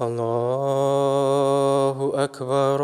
الله أكبر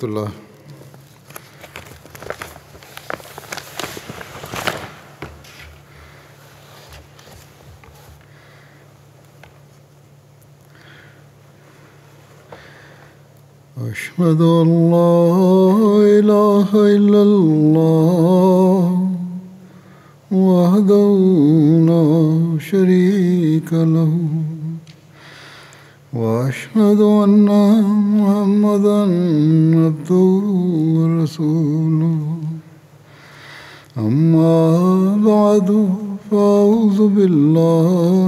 真主啊。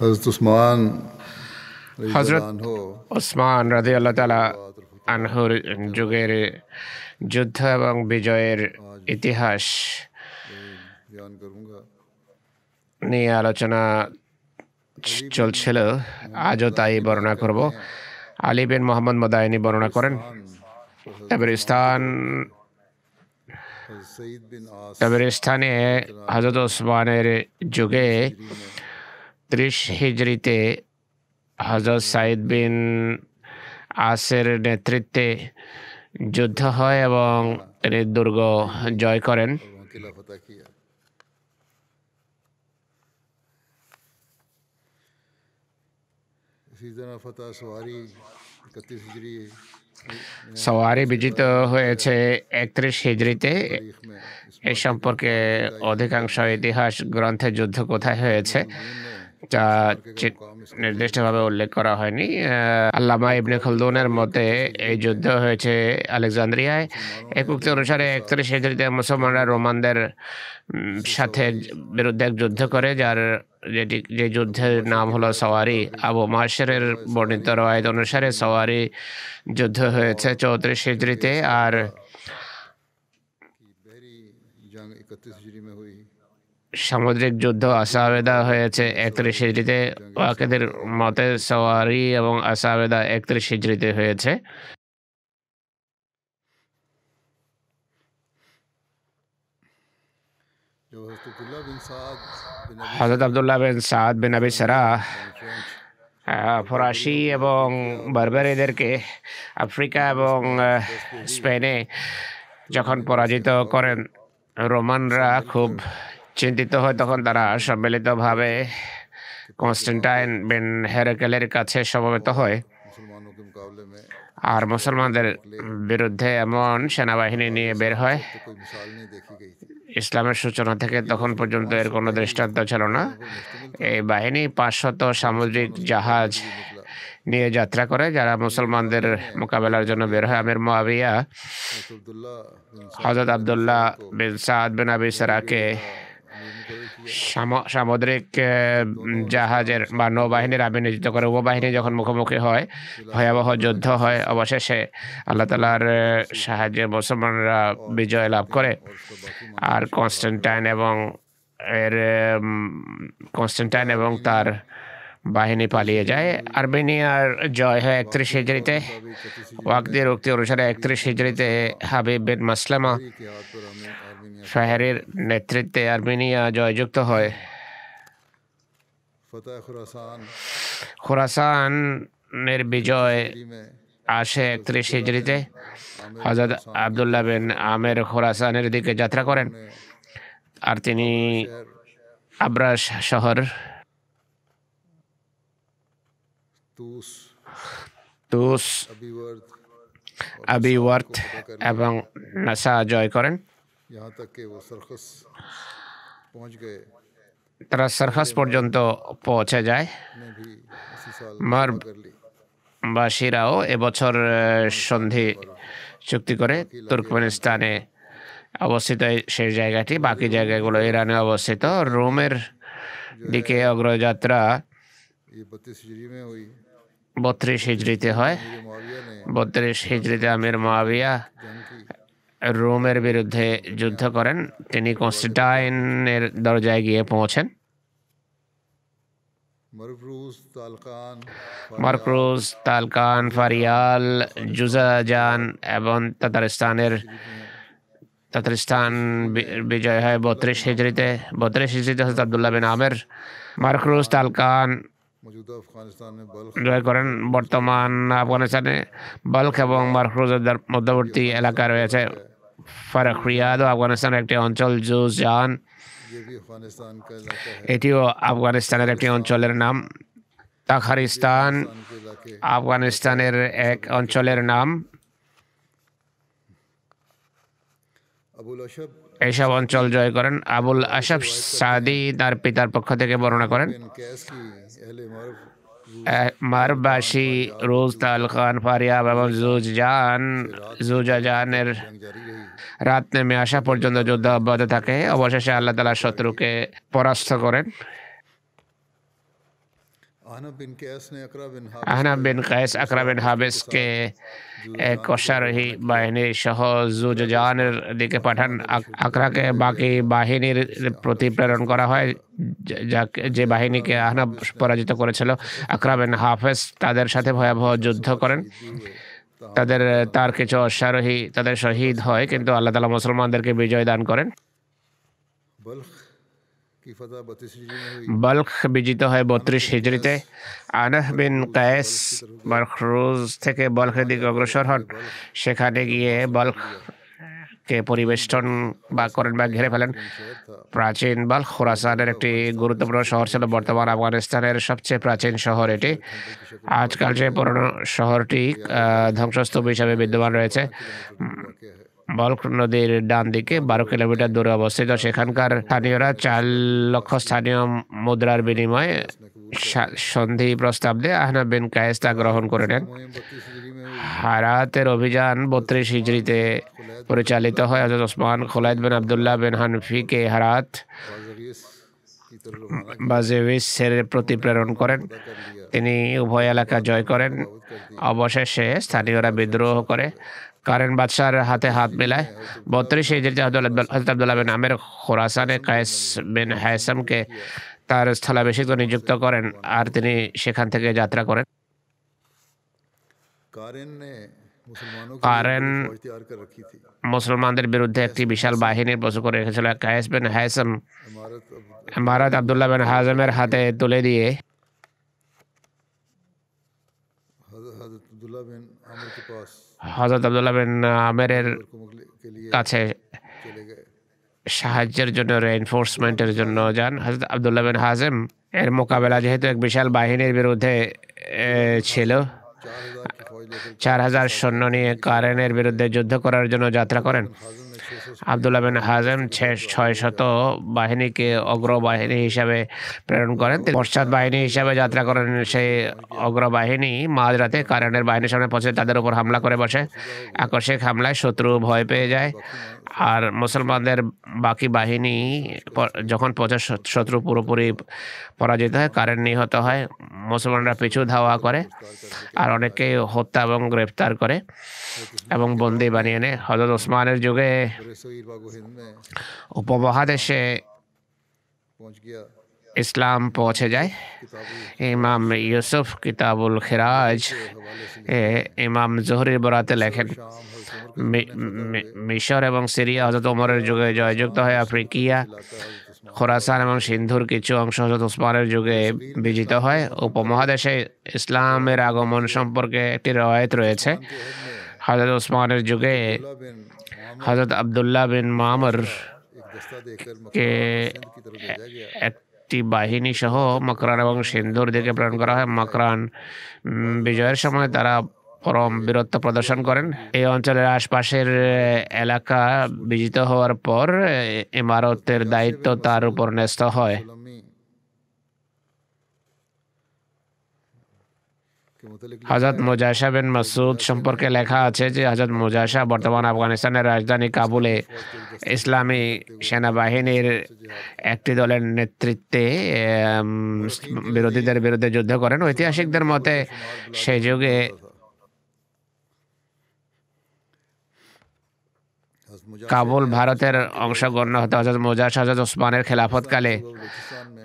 হজরত ওসমান রাজি আল্লাহ তালা আনহুর যুগের যুদ্ধ এবং বিজয়ের ইতিহাস নিয়ে আলোচনা চলছিল আজও তাই বর্ণনা করব আলী বিন মোহাম্মদ মদায়নি বর্ণনা করেন তাবরিস্তান তাবরিস্তানে হজরত ওসমানের যুগে ত্রিশ হিজড়িতে হজরত সাইদ বিন আসের নেতৃত্বে যুদ্ধ হয় এবং তিনি দুর্গ জয় করেন সওয়ারি বিজিত হয়েছে একত্রিশ হিজড়িতে এ সম্পর্কে অধিকাংশ ইতিহাস গ্রন্থে যুদ্ধ কোথায় হয়েছে যা নির্দিষ্টভাবে উল্লেখ করা হয়নি আল্লামা ইবনে খালদুনের মতে এই যুদ্ধ হয়েছে আলেকজান্দ্রিয়ায় এক উক্তি অনুসারে একত্রিশ হিজড়িতে মুসলমানরা রোমানদের সাথে বিরুদ্ধে এক যুদ্ধ করে যার যেটি যে যুদ্ধের নাম হলো সওয়ারি আবু মাসেরের বর্ণিত রয়েদ অনুসারে সওয়ারি যুদ্ধ হয়েছে চৌত্রিশ হিজড়িতে আর সামুদ্রিক যুদ্ধ আসাবেদা হয়েছে একত্রিশ হিজড়িতে ওয়াকেদের মতে সওয়ারি এবং আসাবেদা একত্রিশ হিজড়িতে হয়েছে হজরত আবদুল্লাহ বিন সাদ বিন আবি সারা ফরাসি এবং বারবারিদেরকে আফ্রিকা এবং স্পেনে যখন পরাজিত করেন রোমানরা খুব চিন্তিত হয় তখন তারা সম্মিলিতভাবে কনস্টেন্টাইন বিন হেরেকেলের কাছে সমবেত হয় আর মুসলমানদের বিরুদ্ধে এমন সেনাবাহিনী নিয়ে বের হয় ইসলামের সূচনা থেকে তখন পর্যন্ত এর কোনো দৃষ্টান্ত ছিল না এই বাহিনী পাঁচশত সামুদ্রিক জাহাজ নিয়ে যাত্রা করে যারা মুসলমানদের মোকাবেলার জন্য বের হয় আমির মোয়াবিয়া হজরত আবদুল্লাহ বিন সাদ বিন আবি সারাকে সামুদ্রিক জাহাজের বা নৌবাহিনীর আবির্জিত করে উপবাহিনী যখন মুখোমুখি হয় ভয়াবহ যুদ্ধ হয় অবশেষে আল্লাহ তালার সাহায্যে মুসলমানরা বিজয় লাভ করে আর কনস্ট্যান্টাইন এবং এর কনস্ট্যান্টাইন এবং তার বাহিনী পালিয়ে যায় আর্মেনিয়ার জয় হয় একত্রিশ হিজড়িতে ওয়াকদের উক্তি অনুসারে একত্রিশ হিজড়িতে হাবিব বিন মাসলামা শাহেরের নেতৃত্বে আর্মেনিয়া জয়যুক্ত হয় খোরাসানের বিজয় আসে একত্রিশ হিজড়িতে হজরত আবদুল্লাহ বিন আমের খোরাসানের দিকে যাত্রা করেন আর তিনি আব্রাস শহর তুস আবিওয়ার্থ এবং নাসা জয় করেন তারা সার্কাস পর্যন্ত পৌঁছে যায় এবছর সন্ধি চুক্তি করে তুর্কমেনিস্তানে অবস্থিত সেই জায়গাটি বাকি জায়গাগুলো ইরানে অবস্থিত রোমের দিকে অগ্রযাত্রা বত্রিশ হিজড়িতে হয় বত্রিশ হিজড়িতে আমির মাবিয়া রোমের বিরুদ্ধে যুদ্ধ করেন তিনি কনস্টাইনের দরজায় গিয়ে পৌঁছেন মারক্রুজ তালকান ফারিয়াল জুজাজান এবং তাতারিস্তানের তাতারিস্তান বিজয় হয় বত্রিশ হিজড়িতে বত্রিশ হিজড়িতে হজরত আবদুল্লাহ বিন আমের মারক্রুজ তালকান জয় করেন বর্তমান আফগানিস্তানে বাল্ক এবং মারক্রুজের মধ্যবর্তী এলাকা রয়েছে ফারাকরিয়াদ আফগানিস্তানের একটি অঞ্চল জুজান এটিও আফগানিস্তানের একটি অঞ্চলের নাম তাখারিস্তান আফগানিস্তানের এক অঞ্চলের নাম এইসব অঞ্চল জয় করেন আবুল আশাফ সাদি তার পিতার পক্ষ থেকে বর্ণনা করেন মারবাসী রোজ তাল খান ফারিয়াব এবং জুজান জানের রাত নেমে আসা পর্যন্ত যুদ্ধ অব্যাহত থাকে অবশেষে আল্লাহ তালা শত্রুকে পরাস্ত করেন আহনাব বিন কায়েস আকরা বিন হাবেসকে কষারোহী বাহিনীর সহ জুজানের দিকে পাঠান আকরাকে বাকি বাহিনীর প্রতি প্রেরণ করা হয় যাকে যে বাহিনীকে আহনাব পরাজিত করেছিল আকরা বিন হাফেজ তাদের সাথে ভয়াবহ যুদ্ধ করেন তাদের তার কিছু অশ্বারোহী তাদের শহীদ হয় কিন্তু আল্লাহ তালা মুসলমানদেরকে বিজয় দান করেন বাল্ক বিজিত হয় বত্রিশ হিজড়িতে আনহ বিন কায়েস বালখরুজ থেকে বল্কের দিকে অগ্রসর হন সেখানে গিয়ে বাল্ক কে পরিবেষ্টন বা করেন বা ঘিরে ফেলেন প্রাচীন বাল খোরাসানের একটি গুরুত্বপূর্ণ শহর ছিল বর্তমান আফগানিস্তানের সবচেয়ে প্রাচীন শহর এটি আজকাল যে পুরনো শহরটি ধ্বংসস্তূপ হিসাবে বিদ্যমান রয়েছে বল্ক নদীর ডান দিকে বারো কিলোমিটার দূরে অবস্থিত সেখানকার স্থানীয়রা চার লক্ষ স্থানীয় মুদ্রার বিনিময়ে সন্ধি প্রস্তাব দিয়ে আহনা বিন কায়েস্তা গ্রহণ করে নেন হারাতের অভিযান বত্রিশ হিজড়িতে পরিচালিত হয় হজরত ওসমান খোলাইদ বিন আবদুল্লাহ বিন হানফিকে হারাত বাজেভিসের প্রতি প্রেরণ করেন তিনি উভয় এলাকা জয় করেন অবশেষে স্থানীয়রা বিদ্রোহ করে কারেন বাদশার হাতে হাত মেলায় বত্রিশ হিজড়িতে হজরত আবদুল্লাহ বিন আমের খোরাসানে কায়েস বিন হায়সামকে তার স্থলাভিষিক্ত নিযুক্ত করেন আর তিনি সেখান থেকে যাত্রা করেন কারেন মুসলমানদের বিরুদ্ধে একটি বিশাল বাহিনী প্রস্তুত করে রেখেছিল কায়েস বিন হায়সম ইমারত আবদুল্লাহ বিন হাজমের হাতে তুলে দিয়ে হজরত আবদুল্লাহ বিন আমেরের কাছে সাহায্যের জন্য রেইনফোর্সমেন্টের জন্য যান হজরত আবদুল্লাহ বিন হাজেম এর মোকাবেলা যেহেতু এক বিশাল বাহিনীর বিরুদ্ধে ছিল চার হাজার সৈন্য নিয়ে কারেনের বিরুদ্ধে যুদ্ধ করার জন্য যাত্রা করেন আবদুল্লাহ বিন হাজেম ছয় শত বাহিনীকে অগ্রবাহিনী হিসাবে প্রেরণ করেন পশ্চাৎ বাহিনী হিসাবে যাত্রা করেন সেই অগ্রবাহিনী মাঝরাতে কারেনের বাহিনীর সামনে পৌঁছে তাদের উপর হামলা করে বসে আকস্মিক হামলায় শত্রু ভয় পেয়ে যায় আর মুসলমানদের বাকি বাহিনী যখন প্রচার শত্রু পুরোপুরি পরাজিত হয় কারেন্ট নিহত হয় মুসলমানরা পিছু ধাওয়া করে আর অনেককে হত্যা এবং গ্রেফতার করে এবং বন্দি বানিয়ে নেয় হজরত ওসমানের যুগে উপমহাদেশে ইসলাম পৌঁছে যায় ইমাম ইউসুফ কিতাবুল খিরাজ ইমাম জহরির বরাতে লেখেন মিশর এবং সিরিয়া হজরত ওমরের যুগে জয়যুক্ত হয় আফ্রিকিয়া খোরাসান এবং সিন্ধুর কিছু অংশ হজরত উসমানের যুগে বিজিত হয় উপমহাদেশে ইসলামের আগমন সম্পর্কে একটি রয়েত রয়েছে হজরত উসমানের যুগে হজরত আবদুল্লাহ বিন মামর কে একটি বাহিনী সহ মকরান এবং সিন্ধুর দিকে প্রেরণ করা হয় মকরান বিজয়ের সময় তারা পরম বীরত্ব প্রদর্শন করেন এই অঞ্চলের আশপাশের এলাকা বিজিত হওয়ার পর ইমারতের দায়িত্ব তার উপর ন্যস্ত হয় হজরত মুজাশা বিন মাসুদ সম্পর্কে লেখা আছে যে হজরত মুজাশা বর্তমান আফগানিস্তানের রাজধানী কাবুলে ইসলামী সেনাবাহিনীর একটি দলের নেতৃত্বে বিরোধীদের বিরুদ্ধে যুদ্ধ করেন ঐতিহাসিকদের মতে সেই যুগে কাবুল ভারতের অংশগ্রহণ হতে হজরত মোজা শাহজাদ ওসমানের খেলাফতকালে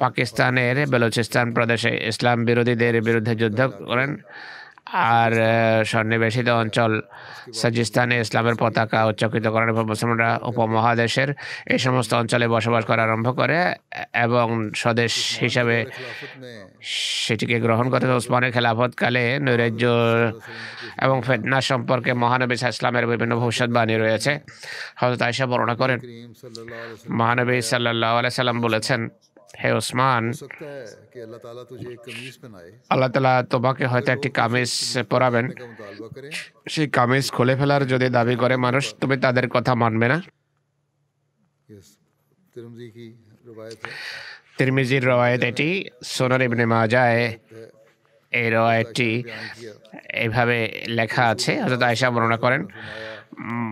পাকিস্তানের বেলুচিস্তান প্রদেশে ইসলাম বিরোধীদের বিরুদ্ধে যুদ্ধ করেন আর সন্নিবেশিত অঞ্চল সাজিস্তানে ইসলামের পতাকা উচ্চকিত করার পর মুসলমানরা উপমহাদেশের এই সমস্ত অঞ্চলে বসবাস করা আরম্ভ করে এবং স্বদেশ হিসাবে সেটিকে গ্রহণ করে উসমানের খেলাফতকালে নৈরাজ্য এবং ফেতনা সম্পর্কে মহানবী ইসলামের বিভিন্ন ভবিষ্যৎবাণী রয়েছে হজরত আয়সা বর্ণনা করেন মহানবী সাল্লাহ আলাই সাল্লাম বলেছেন হে ওসমান আল্লাহ তালা তোমাকে হয়তো একটি কামিজ পরাবেন সেই কামিজ খুলে ফেলার যদি দাবি করে মানুষ তুমি তাদের কথা মানবে না তিরমিজির রওয়ায়ত এটি সোনার ইবনে মা যায় এই রওয়ায়তটি এইভাবে লেখা আছে হজরত আয়সা বর্ণনা করেন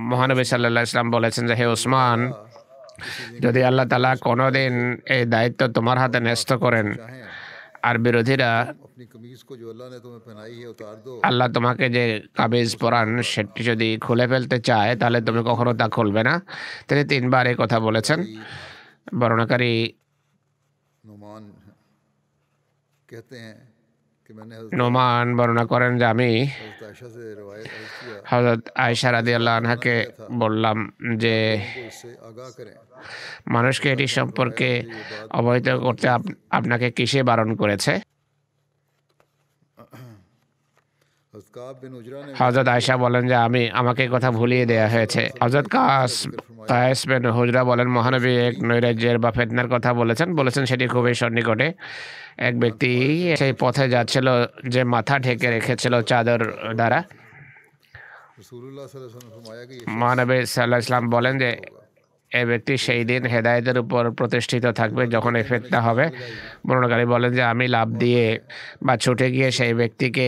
মহানবী সাল্লাহ ইসলাম বলেছেন যে হে ওসমান যদি আল্লাহ তালা কোনোদিন এই দায়িত্ব তোমার হাতে ন্যস্ত করেন আর বিরোধীরা আল্লাহ তোমাকে যে কাবিজ পরান সেটি যদি খুলে ফেলতে চায় তাহলে তুমি কখনো তা খুলবে না তিনি তিনবার এই কথা বলেছেন বর্ণাকারী নোমান হ্যাঁ, বর্ণনা করেন যে আমি হজরত আয়সা রাদি আল্লাহ আনহাকে বললাম যে মানুষকে এটি সম্পর্কে অবহিত করতে আপনাকে কিসে বারণ করেছে হজরত আয়সা বলেন যে আমি আমাকে কথা ভুলিয়ে দেয়া হয়েছে হজরত কাস কায়েস বিন হুজরা বলেন মহানবী এক নৈরাজ্যের বা ফেতনার কথা বলেছেন বলেছেন সেটি খুবই সন্নিকটে এক ব্যক্তি সেই পথে যাচ্ছিল যে মাথা ঢেকে রেখেছিল চাদর দ্বারা মহানবী সাল্লাহ ইসলাম বলেন যে এ ব্যক্তি সেই দিন হেদায়তের উপর প্রতিষ্ঠিত থাকবে যখন এ ফেতনা হবে বর্ণনাকারী বলেন যে আমি লাভ দিয়ে বা ছুটে গিয়ে সেই ব্যক্তিকে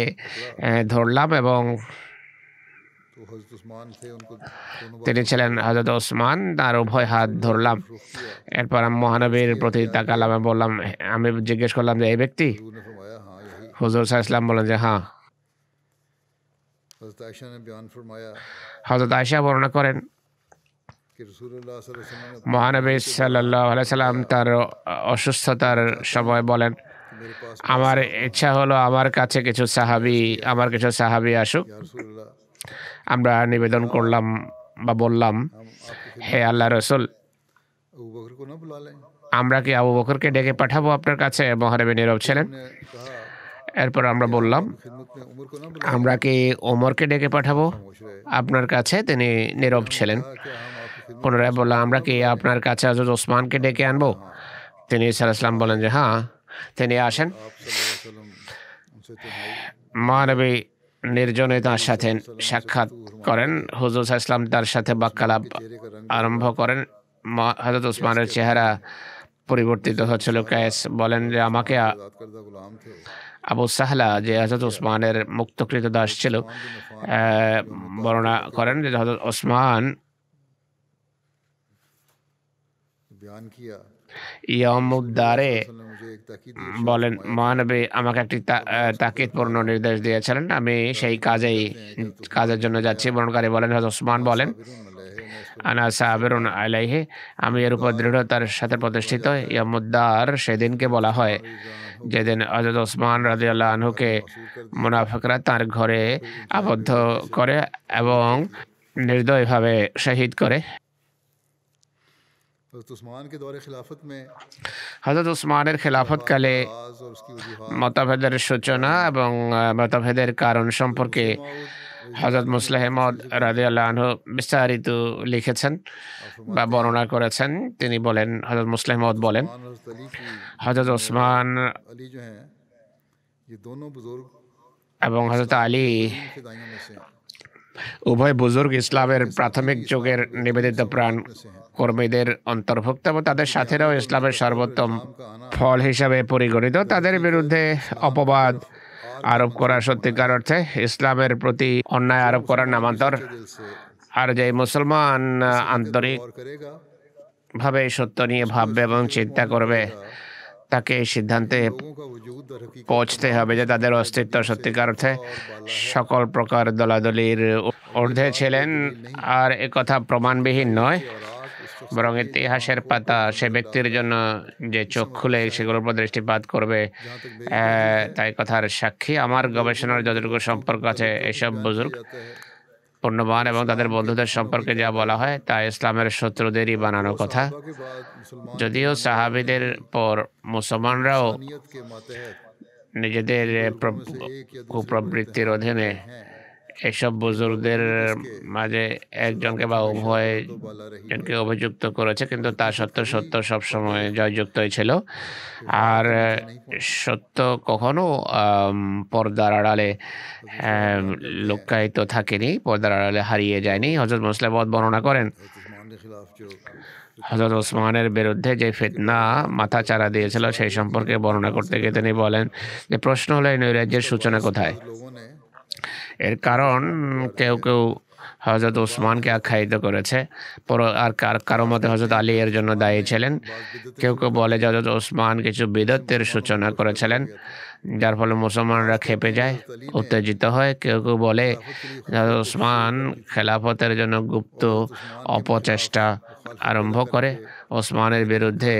ধরলাম এবং তিনি ছিলেন হজরত ওসমান তার উভয় হাত ধরলাম এরপর আমি মহানবীর প্রতি তাকালাম বললাম আমি জিজ্ঞেস করলাম যে এই ব্যক্তি হজরত শাহ ইসলাম বলেন যে হ্যাঁ হজরত আয়সা বর্ণনা করেন মহানবী সাল্লাম তার অসুস্থতার সময় বলেন আমার ইচ্ছা হলো আমার কাছে কিছু সাহাবি আমার কিছু সাহাবি আসুক আমরা নিবেদন করলাম বা বললাম হে আল্লাহ রসুল আমরা কি আবু বকরকে ডেকে পাঠাবো আপনার কাছে মহানবী নীরব ছিলেন এরপর আমরা বললাম আমরা কি ওমরকে ডেকে পাঠাবো আপনার কাছে তিনি নীরব ছিলেন পুনরায় বললাম আমরা কি আপনার কাছে হজরত ওসমানকে ডেকে আনবো তিনি সালাম বলেন যে হ্যাঁ তিনি আসেন মহানবী নির্জনে তার সাথে সাক্ষাৎ করেন হজরত ইসলাম তার সাথে বাক্যালাপ আরম্ভ করেন হজরত ওসমানের চেহারা পরিবর্তিত হচ্ছিল ক্যাস বলেন যে আমাকে আবু সাহলা যে হজরত ওসমানের মুক্তকৃত দাস ছিল বর্ণনা করেন যে হজরত ওসমান ইয়মুদ্দারে বলেন মহানবী আমাকে একটি তাকিদ পূর্ণ নির্দেশ দিয়েছিলেন আমি সেই কাজেই কাজের জন্য যাচ্ছি বরণকারী বলেন হজ ওসমান বলেন আনা সাহাবেরুন আলাইহে আমি এর উপর দৃঢ়তার সাথে প্রতিষ্ঠিত ইয়ামুদ্দার সেদিনকে বলা হয় যেদিন হজরত ওসমান রাজি আল্লাহ আনহুকে মুনাফিকরা তার ঘরে আবদ্ধ করে এবং নির্দয়ভাবে শহীদ করে হজরত উসমানের খেলাফতকালে মতভেদের সূচনা এবং মতভেদের কারণ সম্পর্কে হজরত মুসলাহমদ আল্লাহ বিস্তারিত লিখেছেন বা বর্ণনা করেছেন তিনি বলেন হজরত মুসলাহমদ বলেন হজরত ওসমান এবং হজরত আলী উভয় বুজুর্গ ইসলামের প্রাথমিক যুগের নিবেদিত প্রাণ কর্মীদের অন্তর্ভুক্ত এবং তাদের সাথেরাও ইসলামের সর্বোত্তম ফল হিসাবে পরিগণিত তাদের বিরুদ্ধে অপবাদ আরোপ করা সত্যিকার অর্থে ইসলামের প্রতি অন্যায় আরোপ করার নামান্তর আর যে মুসলমান আন্তরিক ভাবে সত্য নিয়ে ভাববে এবং চিন্তা করবে তাকে এই সিদ্ধান্তে পৌঁছতে হবে যে তাদের অস্তিত্ব সত্যিকার অর্থে সকল প্রকার দলাদলির ঊর্ধ্বে ছিলেন আর একথা প্রমাণবিহীন নয় বরং ইতিহাসের পাতা সে ব্যক্তির জন্য যে চোখ খুলে সেগুলোর উপর দৃষ্টিপাত করবে তাই কথার সাক্ষী আমার গবেষণার যতটুকু সম্পর্ক আছে এসব বুজুর্গ পুণ্যবান এবং তাদের বন্ধুদের সম্পর্কে যা বলা হয় তা ইসলামের শত্রুদেরই বানানো কথা যদিও সাহাবিদের পর মুসলমানরাও নিজেদের কুপ্রবৃত্তির অধীনে এসব বুজুর্গদের মাঝে একজনকে বা উভয় অভিযুক্ত করেছে কিন্তু তা সত্য সত্য সবসময় জয়যুক্ত ছিল আর সত্য কখনো পর্দার আড়ালে লুকায়িত থাকেনি পর্দার আড়ালে হারিয়ে যায়নি হজরত মুসলামত বর্ণনা করেন হজরত ওসমানের বিরুদ্ধে যে ফিতনা মাথা চারা দিয়েছিল সেই সম্পর্কে বর্ণনা করতে গিয়ে তিনি বলেন যে প্রশ্ন হলো এই নৈরাজ্যের সূচনা কোথায় এর কারণ কেউ কেউ হজরত ওসমানকে আখ্যায়িত করেছে পর আর কারো মতে হজরত আলী এর জন্য দায়ী ছিলেন কেউ কেউ বলে যে হজরত ওসমান কিছু বিদত্বের সূচনা করেছিলেন যার ফলে মুসলমানরা খেপে যায় উত্তেজিত হয় কেউ কেউ বলে ওসমান খেলাফতের জন্য গুপ্ত অপচেষ্টা আরম্ভ করে ওসমানের বিরুদ্ধে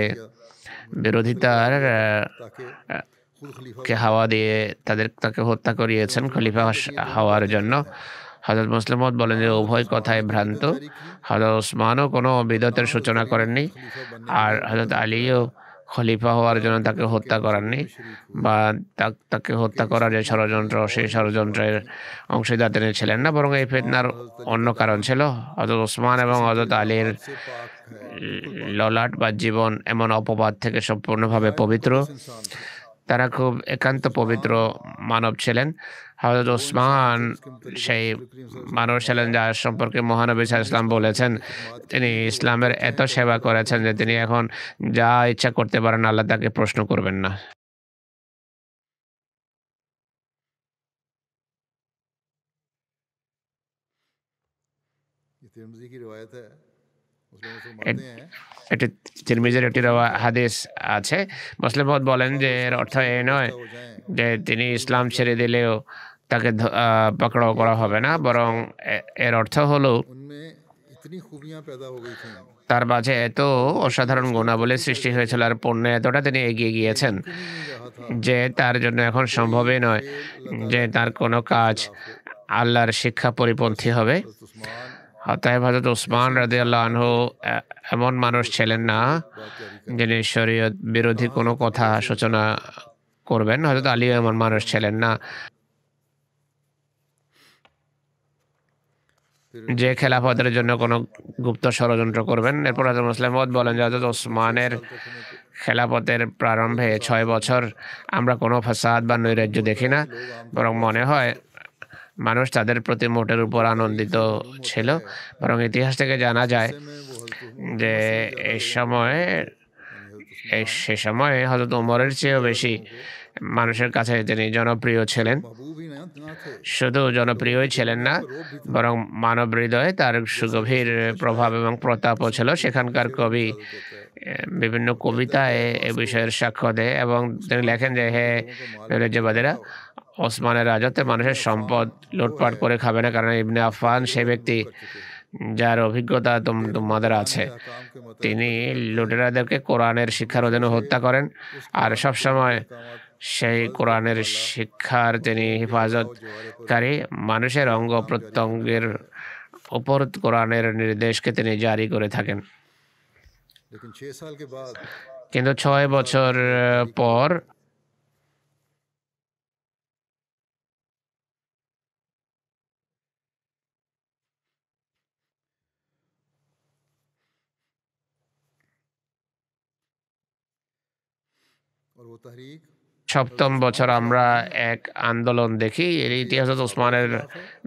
বিরোধিতার কে হাওয়া দিয়ে তাদের তাকে হত্যা করিয়েছেন খলিফা হওয়ার জন্য হজরত মুসলিমত বলেন যে উভয় কথায় ভ্রান্ত হজরত ওসমানও কোনো বিদতের সূচনা করেননি আর হজরত আলীও খলিফা হওয়ার জন্য তাকে হত্যা করাননি বা তাকে হত্যা করার যে ষড়যন্ত্র সেই ষড়যন্ত্রের অংশীদার তিনি ছিলেন না বরং এই ফেতনার অন্য কারণ ছিল হজরত ওসমান এবং হজরত আলীর ললাট বা জীবন এমন অপবাদ থেকে সম্পূর্ণভাবে পবিত্র তারা খুব একান্ত পবিত্র মানব ছিলেন হজরত ওসমান সেই মানব ছিলেন যার সম্পর্কে মহানবী ইসলাম বলেছেন তিনি ইসলামের এত সেবা করেছেন যে তিনি এখন যা ইচ্ছা করতে পারেন আল্লাহ তাকে প্রশ্ন করবেন না এক একটি তিরমিজের একটি হাদিস আছে মুসলিমত বলেন যে এর অর্থ এ নয় যে তিনি ইসলাম ছেড়ে দিলেও তাকে পাকড়াও করা হবে না বরং এর অর্থ হলো তার মাঝে এত অসাধারণ গুণাবলী সৃষ্টি হয়েছিল আর পণ্য এতটা তিনি এগিয়ে গিয়েছেন যে তার জন্য এখন সম্ভবই নয় যে তার কোনো কাজ আল্লাহর শিক্ষা পরিপন্থী হবে অতএব হজরত ওসমান রাজি আল্লাহ এমন মানুষ ছিলেন না যিনি শরীয়ত বিরোধী কোনো কথা সূচনা করবেন হজরত আলী এমন মানুষ ছিলেন না যে খেলাফতের জন্য কোনো গুপ্ত ষড়যন্ত্র করবেন এরপর হজরত মুসলামত বলেন যে হজরত ওসমানের খেলাপথের প্রারম্ভে ছয় বছর আমরা কোনো ফাসাদ বা নৈরাজ্য দেখি না বরং মনে হয় মানুষ তাদের প্রতি মোটের উপর আনন্দিত ছিল বরং ইতিহাস থেকে জানা যায় যে এই সময়ে সে সময়ে হয়তো উমরের চেয়েও বেশি মানুষের কাছে তিনি জনপ্রিয় ছিলেন শুধু জনপ্রিয়ই ছিলেন না বরং মানব হৃদয়ে তার সুগভীর প্রভাব এবং প্রতাপও ছিল সেখানকার কবি বিভিন্ন কবিতায় এ বিষয়ের সাক্ষ্য দেয় এবং তিনি লেখেন যে হে নৈরাজ্যবাদীরা ওসমানের রাজত্বে মানুষের সম্পদ লুটপাট করে খাবে না কারণ ইবনে আফান সে ব্যক্তি যার অভিজ্ঞতা তোমাদের আছে তিনি লুটেরাদেরকে কোরআনের শিক্ষার অধীনে হত্যা করেন আর সবসময় সেই কোরআনের শিক্ষার তিনি হেফাজতকারী মানুষের অঙ্গ প্রত্যঙ্গের উপর কোরআনের নির্দেশকে তিনি জারি করে থাকেন কিন্তু ছয় বছর পর সপ্তম বছর আমরা এক আন্দোলন দেখি এটি হজরত ওসমানের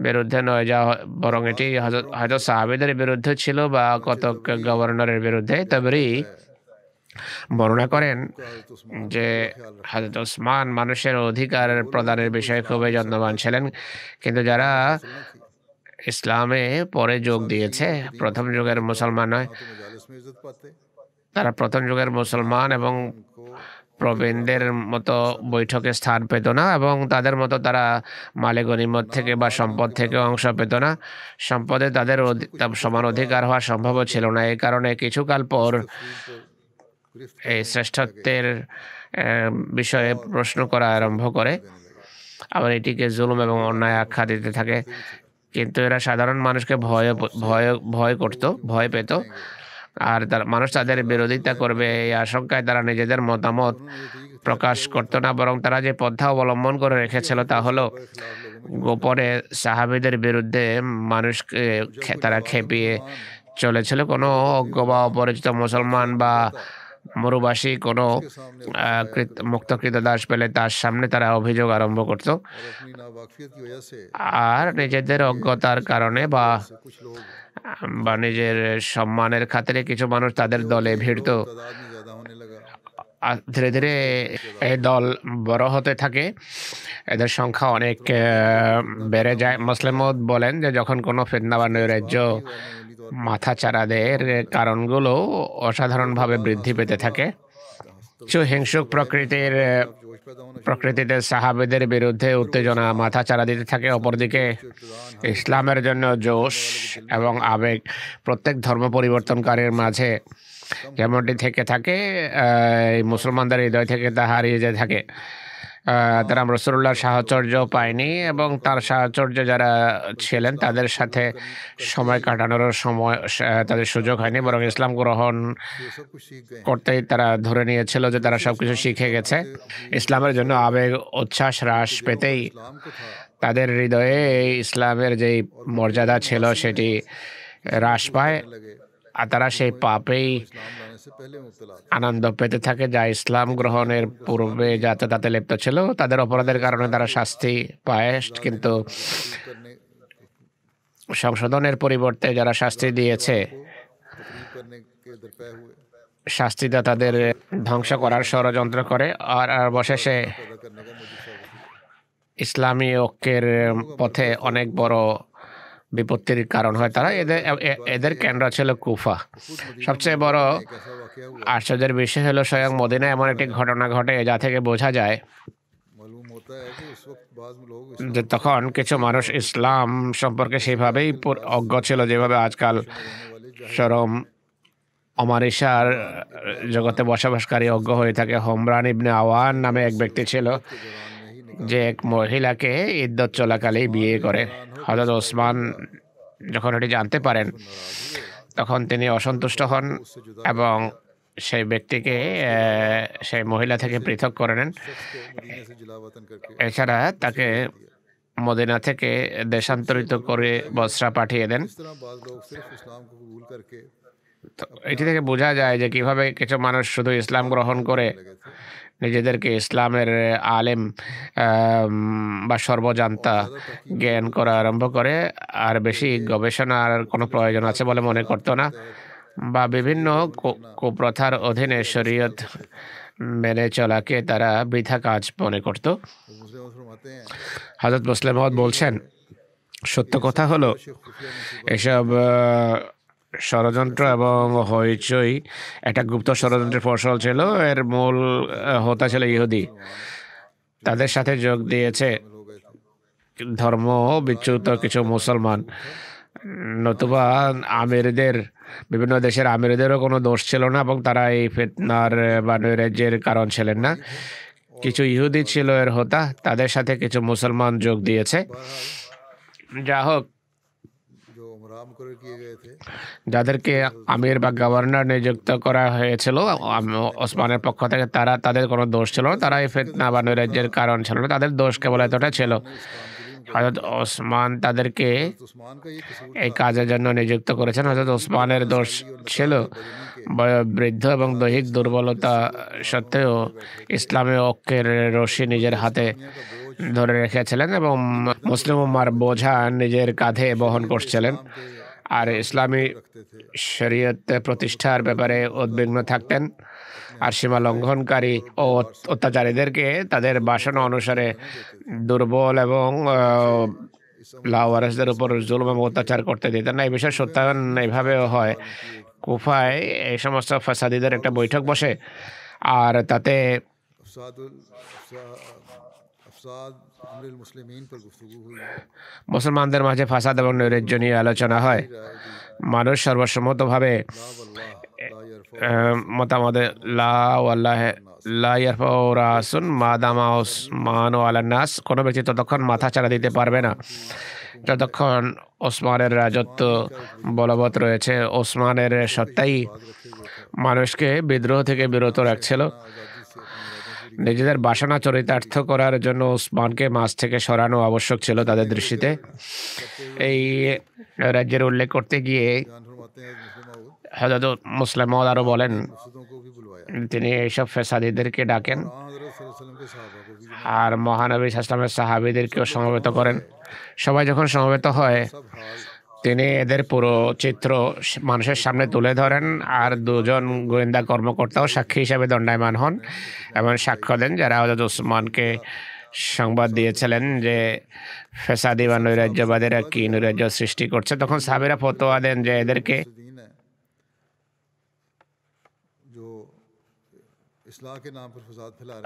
বিরুদ্ধে নয় যা বরং এটি হজরত সাহাবেদের বিরুদ্ধে ছিল বা কতক গভর্নরের বিরুদ্ধে তবেই বর্ণনা করেন যে হাজরত ওসমান মানুষের অধিকার প্রদানের বিষয়ে খুবই যত্নবান ছিলেন কিন্তু যারা ইসলামে পরে যোগ দিয়েছে প্রথম যুগের মুসলমান নয় তারা প্রথম যুগের মুসলমান এবং প্রবীণদের মতো বৈঠকে স্থান পেত না এবং তাদের মতো তারা মালে থেকে বা সম্পদ থেকে অংশ পেত না সম্পদে তাদের সমান অধিকার হওয়া সম্ভব ছিল না এই কারণে কিছুকাল পর এই শ্রেষ্ঠত্বের বিষয়ে প্রশ্ন করা আরম্ভ করে আবার এটিকে জুলুম এবং অন্যায় আখ্যা দিতে থাকে কিন্তু এরা সাধারণ মানুষকে ভয় ভয় ভয় করত ভয় পেত আর মানুষ তাদের বিরোধিতা করবে এই আশঙ্কায় তারা নিজেদের মতামত প্রকাশ করত না বরং তারা যে পন্থা অবলম্বন করে রেখেছিল তা হলো গোপনে সাহাবিদের বিরুদ্ধে মানুষকে তারা খেপিয়ে চলেছিল কোনো অজ্ঞ বা অপরিচিত মুসলমান বা মরুবাসী কোনো মুক্তকৃত দাস পেলে তার সামনে তারা অভিযোগ আরম্ভ করত আর নিজেদের অজ্ঞতার কারণে বা বা নিজের সম্মানের খাতিরে কিছু মানুষ তাদের দলে ভিড়ত ধীরে ধীরে এই দল বড় হতে থাকে এদের সংখ্যা অনেক বেড়ে যায় মুসলিমদ বলেন যে যখন কোনো ফিতনা বা নৈরাজ্য মাথাচারাদের কারণগুলো অসাধারণভাবে বৃদ্ধি পেতে থাকে কিছু হিংসুক প্রকৃতির প্রকৃতিতে সাহাবেদের বিরুদ্ধে উত্তেজনা মাথাচাড়া দিতে থাকে অপরদিকে ইসলামের জন্য জোশ এবং আবেগ প্রত্যেক ধর্ম পরিবর্তনকারীর মাঝে যেমনটি থেকে থাকে মুসলমানদের হৃদয় থেকে তা হারিয়ে যেতে থাকে তারা রসুল্লাহর সাহচর্য পায়নি এবং তার সাহচর্য যারা ছিলেন তাদের সাথে সময় কাটানোর সময় তাদের সুযোগ হয়নি বরং ইসলাম গ্রহণ করতেই তারা ধরে নিয়েছিল যে তারা সব কিছু শিখে গেছে ইসলামের জন্য আবেগ উচ্ছ্বাস হ্রাস পেতেই তাদের হৃদয়ে ইসলামের যেই মর্যাদা ছিল সেটি হ্রাস পায় আর তারা সেই পাপেই আনন্দ পেতে থাকে যা ইসলাম গ্রহণের পূর্বে যাতে তাতে লিপ্ত ছিল তাদের অপরাধের কারণে তারা শাস্তি পায় কিন্তু সংশোধনের পরিবর্তে যারা শাস্তি দিয়েছে শাস্তিটা তাদের ধ্বংস করার ষড়যন্ত্র করে আর অবশেষে ইসলামী ঐক্যের পথে অনেক বড় বিপত্তির কারণ হয় তারা এদের এদের কেন্দ্র ছিল কুফা সবচেয়ে বড় আশ্চর্যের বিষয় হলো স্বয়ং মদিনা এমন একটি ঘটনা ঘটে যা থেকে বোঝা যায় যে তখন কিছু মানুষ ইসলাম সম্পর্কে সেভাবেই অজ্ঞ ছিল যেভাবে আজকাল চরম অমারিসার জগতে বসবাসকারী অজ্ঞ হয়ে থাকে হোমরান ইবনে আওয়ান নামে এক ব্যক্তি ছিল যে এক মহিলাকে ইদ্যত চলাকালে বিয়ে করে হজরত ওসমান যখন এটি জানতে পারেন তখন তিনি অসন্তুষ্ট হন এবং সেই ব্যক্তিকে সেই মহিলা থেকে পৃথক করে নেন এছাড়া তাকে মদিনা থেকে দেশান্তরিত করে বসরা পাঠিয়ে দেন এটি থেকে বোঝা যায় যে কিভাবে কিছু মানুষ শুধু ইসলাম গ্রহণ করে নিজেদেরকে ইসলামের আলেম বা সর্বজান্তা জ্ঞান করা আরম্ভ করে আর বেশি গবেষণার কোনো প্রয়োজন আছে বলে মনে করতো না বা বিভিন্ন কুপ্রথার অধীনে শরীয়ত মেনে চলাকে তারা বৃথা কাজ মনে করত হজরত মুসলিম বলছেন সত্য কথা হলো এসব ষড়যন্ত্র এবং হইচই একটা গুপ্ত ষড়যন্ত্রের ফসল ছিল এর মূল হোতা ছিল ইহুদি তাদের সাথে যোগ দিয়েছে ধর্ম বিচ্যুত কিছু মুসলমান নতুবা আমিরদের বিভিন্ন দেশের আমিরদেরও কোনো দোষ ছিল না এবং তারা এই ফেতনার বা নৈরাজ্যের কারণ ছিলেন না কিছু ইহুদি ছিল এর হোতা তাদের সাথে কিছু মুসলমান যোগ দিয়েছে যা হোক যাদেরকে আমির বা গভর্নর নিযুক্ত করা হয়েছিল ওসমানের পক্ষ থেকে তারা তাদের কোনো দোষ ছিল না তারা এই ফেতনা বা নৈরাজ্যের কারণ ছিল না তাদের দোষ কেবল এতটা ছিল হজরত ওসমান তাদেরকে এই কাজের জন্য নিযুক্ত করেছেন হজরত ওসমানের দোষ ছিল বৃদ্ধ এবং দৈহিক দুর্বলতা সত্ত্বেও ইসলামে ঐক্যের রশি নিজের হাতে ধরে রেখেছিলেন এবং মুসলিম উম্মার বোঝা নিজের কাঁধে বহন করছিলেন আর ইসলামী শরীয়ত প্রতিষ্ঠার ব্যাপারে উদ্বিগ্ন থাকতেন আর সীমা লঙ্ঘনকারী ও অত্যাচারীদেরকে তাদের বাসনা অনুসারে দুর্বল এবং লাওয়ারসদের উপর জুলম এবং অত্যাচার করতে দিতেন না এই বিষয়ে সত্যায়ন এইভাবেও হয় কুফায় এই সমস্ত ফাসাদিদের একটা বৈঠক বসে আর তাতে মুসলমানদের মাঝে ফাসাদ এবং নৈরাজ্য নিয়ে আলোচনা হয় মানুষ সর্বসম্মতভাবে মতামত লাফরাসুন মাদামা ওসমান আলান্নাস কোনো ব্যক্তি ততক্ষণ মাথা ছাড়া দিতে পারবে না যতক্ষণ ওসমানের রাজত্ব বলবৎ রয়েছে ওসমানের সত্তাই মানুষকে বিদ্রোহ থেকে বিরত রাখছিল নিজেদের বাসনা চরিতার্থ করার জন্য উসমানকে মাছ থেকে সরানো আবশ্যক ছিল তাদের দৃষ্টিতে এই রাজ্যের উল্লেখ করতে গিয়ে হজরত মুসলিম আরও বলেন তিনি এইসব ফেসাদিদেরকে ডাকেন আর মহানবী সাহাবিদেরকেও সমবেত করেন সবাই যখন সমবেত হয় তিনি এদের পুরো চিত্র মানুষের সামনে তুলে ধরেন আর দুজন গোয়েন্দা কর্মকর্তাও সাক্ষী হিসাবে দণ্ডায়মান হন এবং সাক্ষ্য দেন যারা হজরত ওসমানকে সংবাদ দিয়েছিলেন যে ফেসাদি বা নৈরাজ্যবাদীরা কি নৈরাজ্য সৃষ্টি করছে তখন সাবেরা ফতোয়া দেন যে এদেরকে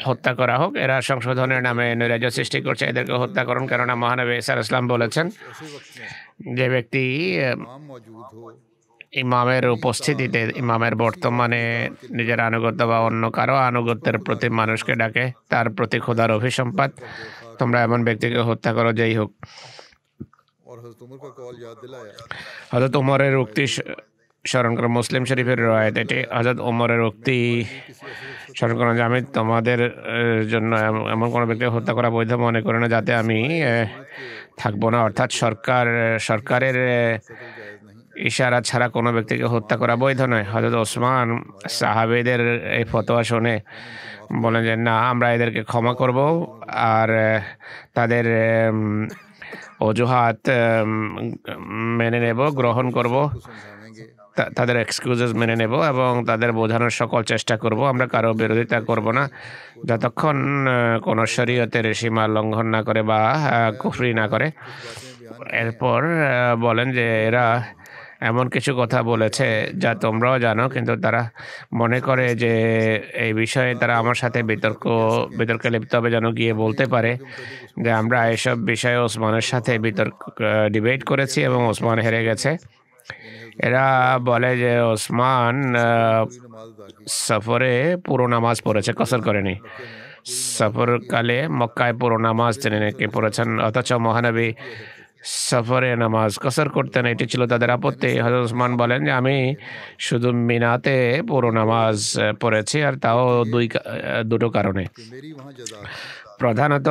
হত্যা করা হোক এরা সংশোধনের নামে নৈরাজ্য সৃষ্টি করছে এদেরকে হত্যা করুন কেননা মহানবী ইসার ইসলাম বলেছেন যে ব্যক্তি ইমামের উপস্থিতিতে ইমামের বর্তমানে নিজের আনুগত্য বা অন্য কারো আনুগত্যের প্রতি মানুষকে ডাকে তার প্রতি খোদার অভিসম্পাত তোমরা এমন ব্যক্তিকে হত্যা করো যেই হোক হজরত উমরের উক্তি স্মরণ করো মুসলিম শরীফের রয়েত এটি হজরত উমরের উক্তি সরগণ যে আমি তোমাদের জন্য এমন কোনো ব্যক্তি হত্যা করা বৈধ মনে করি না যাতে আমি থাকবো না অর্থাৎ সরকার সরকারের ইশারা ছাড়া কোনো ব্যক্তিকে হত্যা করা বৈধ নয় হজরত ওসমান সাহাবেদের এই ফতোয়া শুনে বলেন যে না আমরা এদেরকে ক্ষমা করব আর তাদের অজুহাত মেনে নেব গ্রহণ করব তাদের এক্সকিউজেস মেনে নেব এবং তাদের বোঝানোর সকল চেষ্টা করব আমরা কারো বিরোধিতা করব না যতক্ষণ কোনো শরীয়তের সীমা লঙ্ঘন না করে বা কুফরি না করে এরপর বলেন যে এরা এমন কিছু কথা বলেছে যা তোমরাও জানো কিন্তু তারা মনে করে যে এই বিষয়ে তারা আমার সাথে বিতর্ক বিতর্কে লিপ্ত হবে যেন গিয়ে বলতে পারে যে আমরা এসব বিষয়ে ওসমানের সাথে বিতর্ক ডিবেট করেছি এবং ওসমান হেরে গেছে এরা বলে যে ওসমান সফরে পুরো নামাজ পড়েছে কসর করেনি সফরকালে মক্কায় পুরো নামাজ তিনি নাকি পড়েছেন অথচ মহানবী সফরে নামাজ কসর করতেন এটি ছিল তাদের আপত্তি হজরত ওসমান বলেন যে আমি শুধু মিনাতে পুরো নামাজ পড়েছি আর তাও দুই দুটো কারণে প্রধানত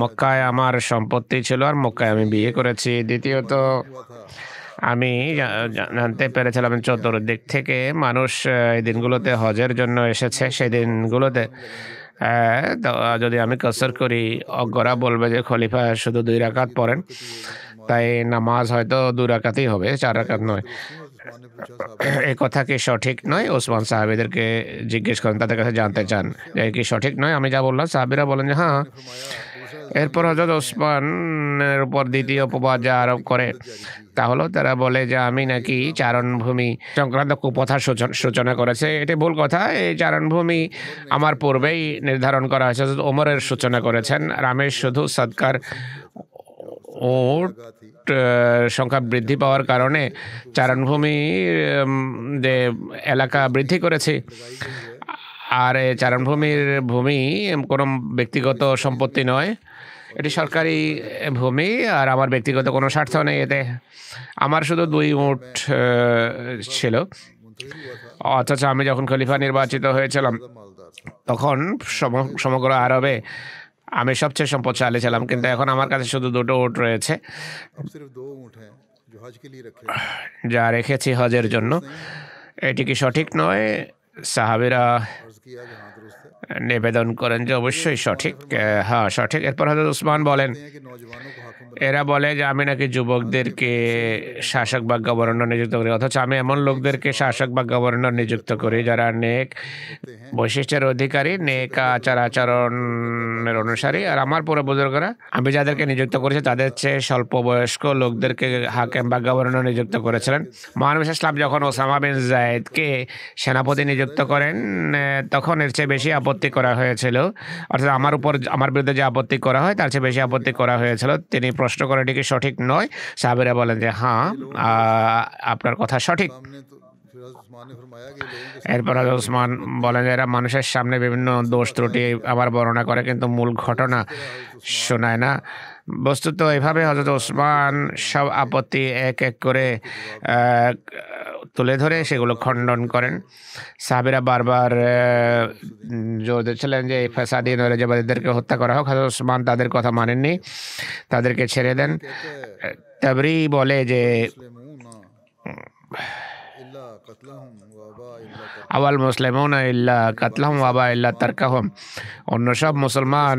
মক্কায় আমার সম্পত্তি ছিল আর মক্কায় আমি বিয়ে করেছি দ্বিতীয়ত আমি জানতে পেরেছিলাম চতুর্দিক থেকে মানুষ এই দিনগুলোতে হজের জন্য এসেছে সেই দিনগুলোতে যদি আমি কসর করি অজ্ঞরা বলবে যে খলিফা শুধু দুই রাকাত পড়েন তাই নামাজ হয়তো দু রাকাতই হবে চার রাকাত নয় এই কথা কি সঠিক নয় ওসমান সাহাবিদেরকে জিজ্ঞেস করেন তাদের কাছে জানতে চান যে কি সঠিক নয় আমি যা বললাম সাহাবিরা বলেন যে হ্যাঁ এরপর হজরত হ্যাঁ। ওসমানের উপর দ্বিতীয় উপবাজা আরোপ করে তাহলে তারা বলে যে আমি নাকি চারণভূমি সংক্রান্ত কুপথা সূচনা করেছে এটি ভুল কথা এই চারণভূমি আমার পূর্বেই নির্ধারণ করা হয়েছে ওমরের সূচনা করেছেন রামেশ শুধু সৎকার ওট সংখ্যা বৃদ্ধি পাওয়ার কারণে চারণভূমি যে এলাকা বৃদ্ধি করেছে আর এই চারণভূমির ভূমি কোনো ব্যক্তিগত সম্পত্তি নয় এটি সরকারি ভূমি আর আমার ব্যক্তিগত কোনো স্বার্থ নেই এতে আমার শুধু দুই উঠ ছিল অথচ আমি যখন খলিফা নির্বাচিত হয়েছিলাম তখন সমগ্র আরবে আমি সবচেয়ে সম্পদশালী ছিলাম কিন্তু এখন আমার কাছে শুধু দুটো উঠ রয়েছে যা রেখেছি হজের জন্য এটি কি সঠিক নয় সাহাবিরা নিবেদন করেন যে অবশ্যই সঠিক হ্যাঁ সঠিক এরপর হজরত উসমান বলেন এরা বলে যে আমি নাকি যুবকদেরকে শাসক বা গভর্নর নিযুক্ত করি অথচ আমি এমন লোকদেরকে শাসক বা গভর্নর নিযুক্ত করি যারা নেক বৈশিষ্ট্যের অধিকারী নেক আচার আচরণ ধরনের অনুসারী আর আমার বুজুর্গরা আমি যাদেরকে নিযুক্ত করেছি তাদের চেয়ে স্বল্প বয়স্ক লোকদেরকে হাকেম বা গভর্নর নিযুক্ত করেছিলেন মহানবিস ইসলাম যখন ওসামা বিন জায়েদকে সেনাপতি নিযুক্ত করেন তখন এর চেয়ে বেশি আপত্তি করা হয়েছিল অর্থাৎ আমার উপর আমার বিরুদ্ধে যে আপত্তি করা হয় তার চেয়ে বেশি আপত্তি করা হয়েছিল তিনি প্রশ্ন করে এটি কি সঠিক নয় সাহাবিরা বলেন যে হ্যাঁ আপনার কথা সঠিক এরপর ওসমান বলেন এরা মানুষের সামনে বিভিন্ন দোষ ত্রুটি আবার বর্ণনা করে কিন্তু মূল ঘটনা শোনায় না বস্তুত এভাবে হজরত ওসমান সব আপত্তি এক এক করে তুলে ধরে সেগুলো খণ্ডন করেন সাহাবিরা বারবার জোর দিচ্ছিলেন যে ফেসাদি নরেজাবাদীদেরকে হত্যা করা হোক হজরত ওসমান তাদের কথা মানেননি তাদেরকে ছেড়ে দেন তাবরি বলে যে আওয়াল মুসলিমুন ইল্লা কাতলাহম ওয়াবা ইল্লা তারকাহম অন্য সব মুসলমান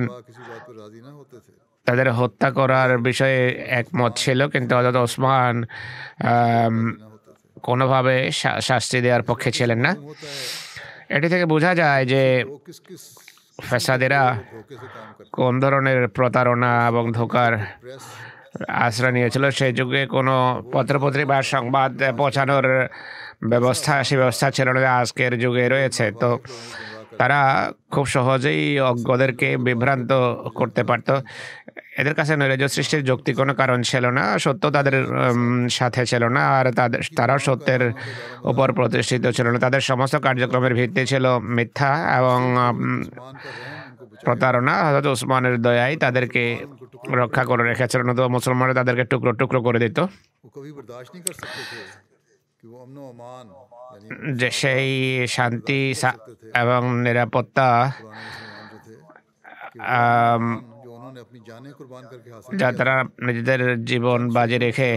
তাদের হত্যা করার বিষয়ে একমত ছিল কিন্তু হজরত ওসমান কোনোভাবে শাস্তি দেওয়ার পক্ষে ছিলেন না এটি থেকে বোঝা যায় যে ফেসাদেরা কোন ধরনের প্রতারণা এবং ধোকার আশ্রয় নিয়েছিল সেই যুগে কোনো পত্রপত্রিকা বা সংবাদ পৌঁছানোর ব্যবস্থা সে ব্যবস্থা ছিল না আজকের যুগে রয়েছে তো তারা খুব সহজেই অজ্ঞদেরকে বিভ্রান্ত করতে পারত এদের কাছে নৈরাজ্য সৃষ্টির যুক্তি কোনো কারণ ছিল না সত্য তাদের সাথে ছিল না আর তাদের তারাও সত্যের উপর প্রতিষ্ঠিত ছিল না তাদের সমস্ত কার্যক্রমের ভিত্তি ছিল মিথ্যা এবং প্রতারণা হজরত উসমানের দয়াই তাদেরকে রক্ষা করে রেখেছিল না তো মুসলমানরা তাদেরকে টুকরো টুকরো করে দিত যে সেই শান্তি এবং নিরাপত্তা যা তারা নিজেদের জীবন বাজে রেখে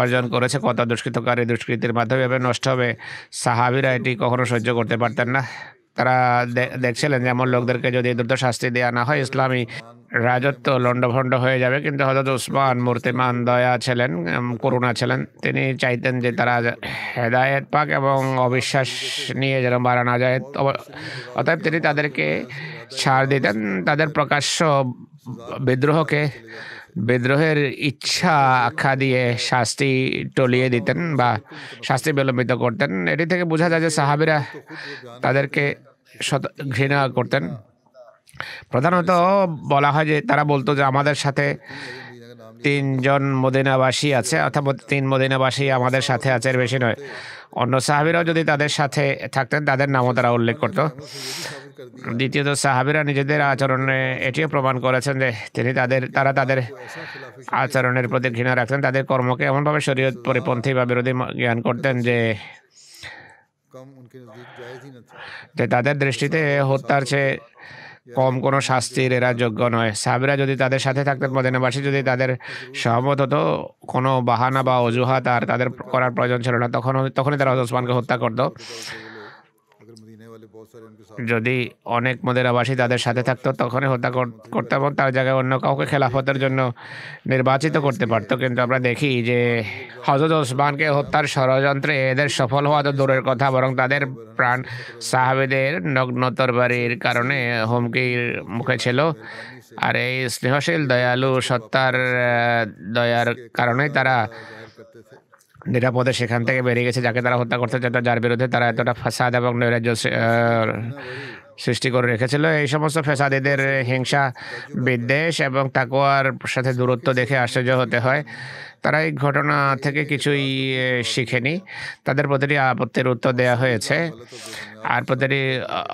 অর্জন করেছে কত দুষ্কৃতকারী দুষ্কৃতির মাধ্যমে নষ্ট হবে সাহাবিরা এটি কখনো সহ্য করতে পারতেন না তারা দেখছিলেন যেমন লোকদেরকে যদি দ্রুত শাস্তি দেওয়া না হয় ইসলামী রাজত্ব লণ্ডভণ্ড হয়ে যাবে কিন্তু হজরত উসমান মূর্তিমান দয়া ছিলেন করুণা ছিলেন তিনি চাইতেন যে তারা হেদায়েত পাক এবং অবিশ্বাস নিয়ে যেন মারা না যায় অতএব তিনি তাদেরকে ছাড় দিতেন তাদের প্রকাশ্য বিদ্রোহকে বিদ্রোহের ইচ্ছা আখ্যা দিয়ে শাস্তি টলিয়ে দিতেন বা শাস্তি বিলম্বিত করতেন এটি থেকে বোঝা যায় যে সাহাবিরা তাদেরকে ঘৃণা করতেন প্রধানত বলা হয় যে তারা বলতো যে আমাদের সাথে তিনজন মদিনাবাসী আছে অর্থাৎ তিন মদিনাবাসী আমাদের সাথে আছে এর বেশি নয় অন্য সাহাবিরাও যদি তাদের সাথে থাকতেন তাদের নামও তারা উল্লেখ করত দ্বিতীয়ত সাহাবিরা নিজেদের আচরণে এটিও প্রমাণ করেছেন যে তিনি তাদের তারা তাদের আচরণের প্রতি ঘৃণা রাখতেন তাদের কর্মকে এমনভাবে শরীয়ত পরিপন্থী বা বিরোধী জ্ঞান করতেন যে যে তাদের দৃষ্টিতে হত্যার চেয়ে কম কোনো শাস্তির এরা যোগ্য নয় সাহাবিরা যদি তাদের সাথে থাকতেন মদিনাবাসী যদি তাদের সহমত হতো কোনো বাহানা বা অজুহাত আর তাদের করার প্রয়োজন ছিল না তখন তখনই তারা ওসমানকে হত্যা করতো যদি অনেক মোদের আবাসী তাদের সাথে থাকতো তখনই হত্যা করতে এবং তার জায়গায় অন্য কাউকে খেলাফতের জন্য নির্বাচিত করতে পারত কিন্তু আমরা দেখি যে হজরত ওসমানকে হত্যার ষড়যন্ত্রে এদের সফল হওয়া তো দূরের কথা বরং তাদের প্রাণ সাহাবেদের নগ্ন তরবারির কারণে হুমকির মুখে ছিল আর এই স্নেহশীল দয়ালু সত্তার দয়ার কারণেই তারা নিরাপদে সেখান থেকে বেরিয়ে গেছে যাকে তারা হত্যা করতে চাইত যার বিরুদ্ধে তারা এতটা ফাসাদ এবং নৈরাজ্য সৃষ্টি করে রেখেছিল এই সমস্ত ফেসাদিদের হিংসা বিদ্বেষ এবং তাকোয়ার সাথে দূরত্ব দেখে আশ্চর্য হতে হয় তারা এই ঘটনা থেকে কিছুই শিখেনি তাদের প্রতিটি আপত্তির উত্তর দেওয়া হয়েছে আর প্রতিটি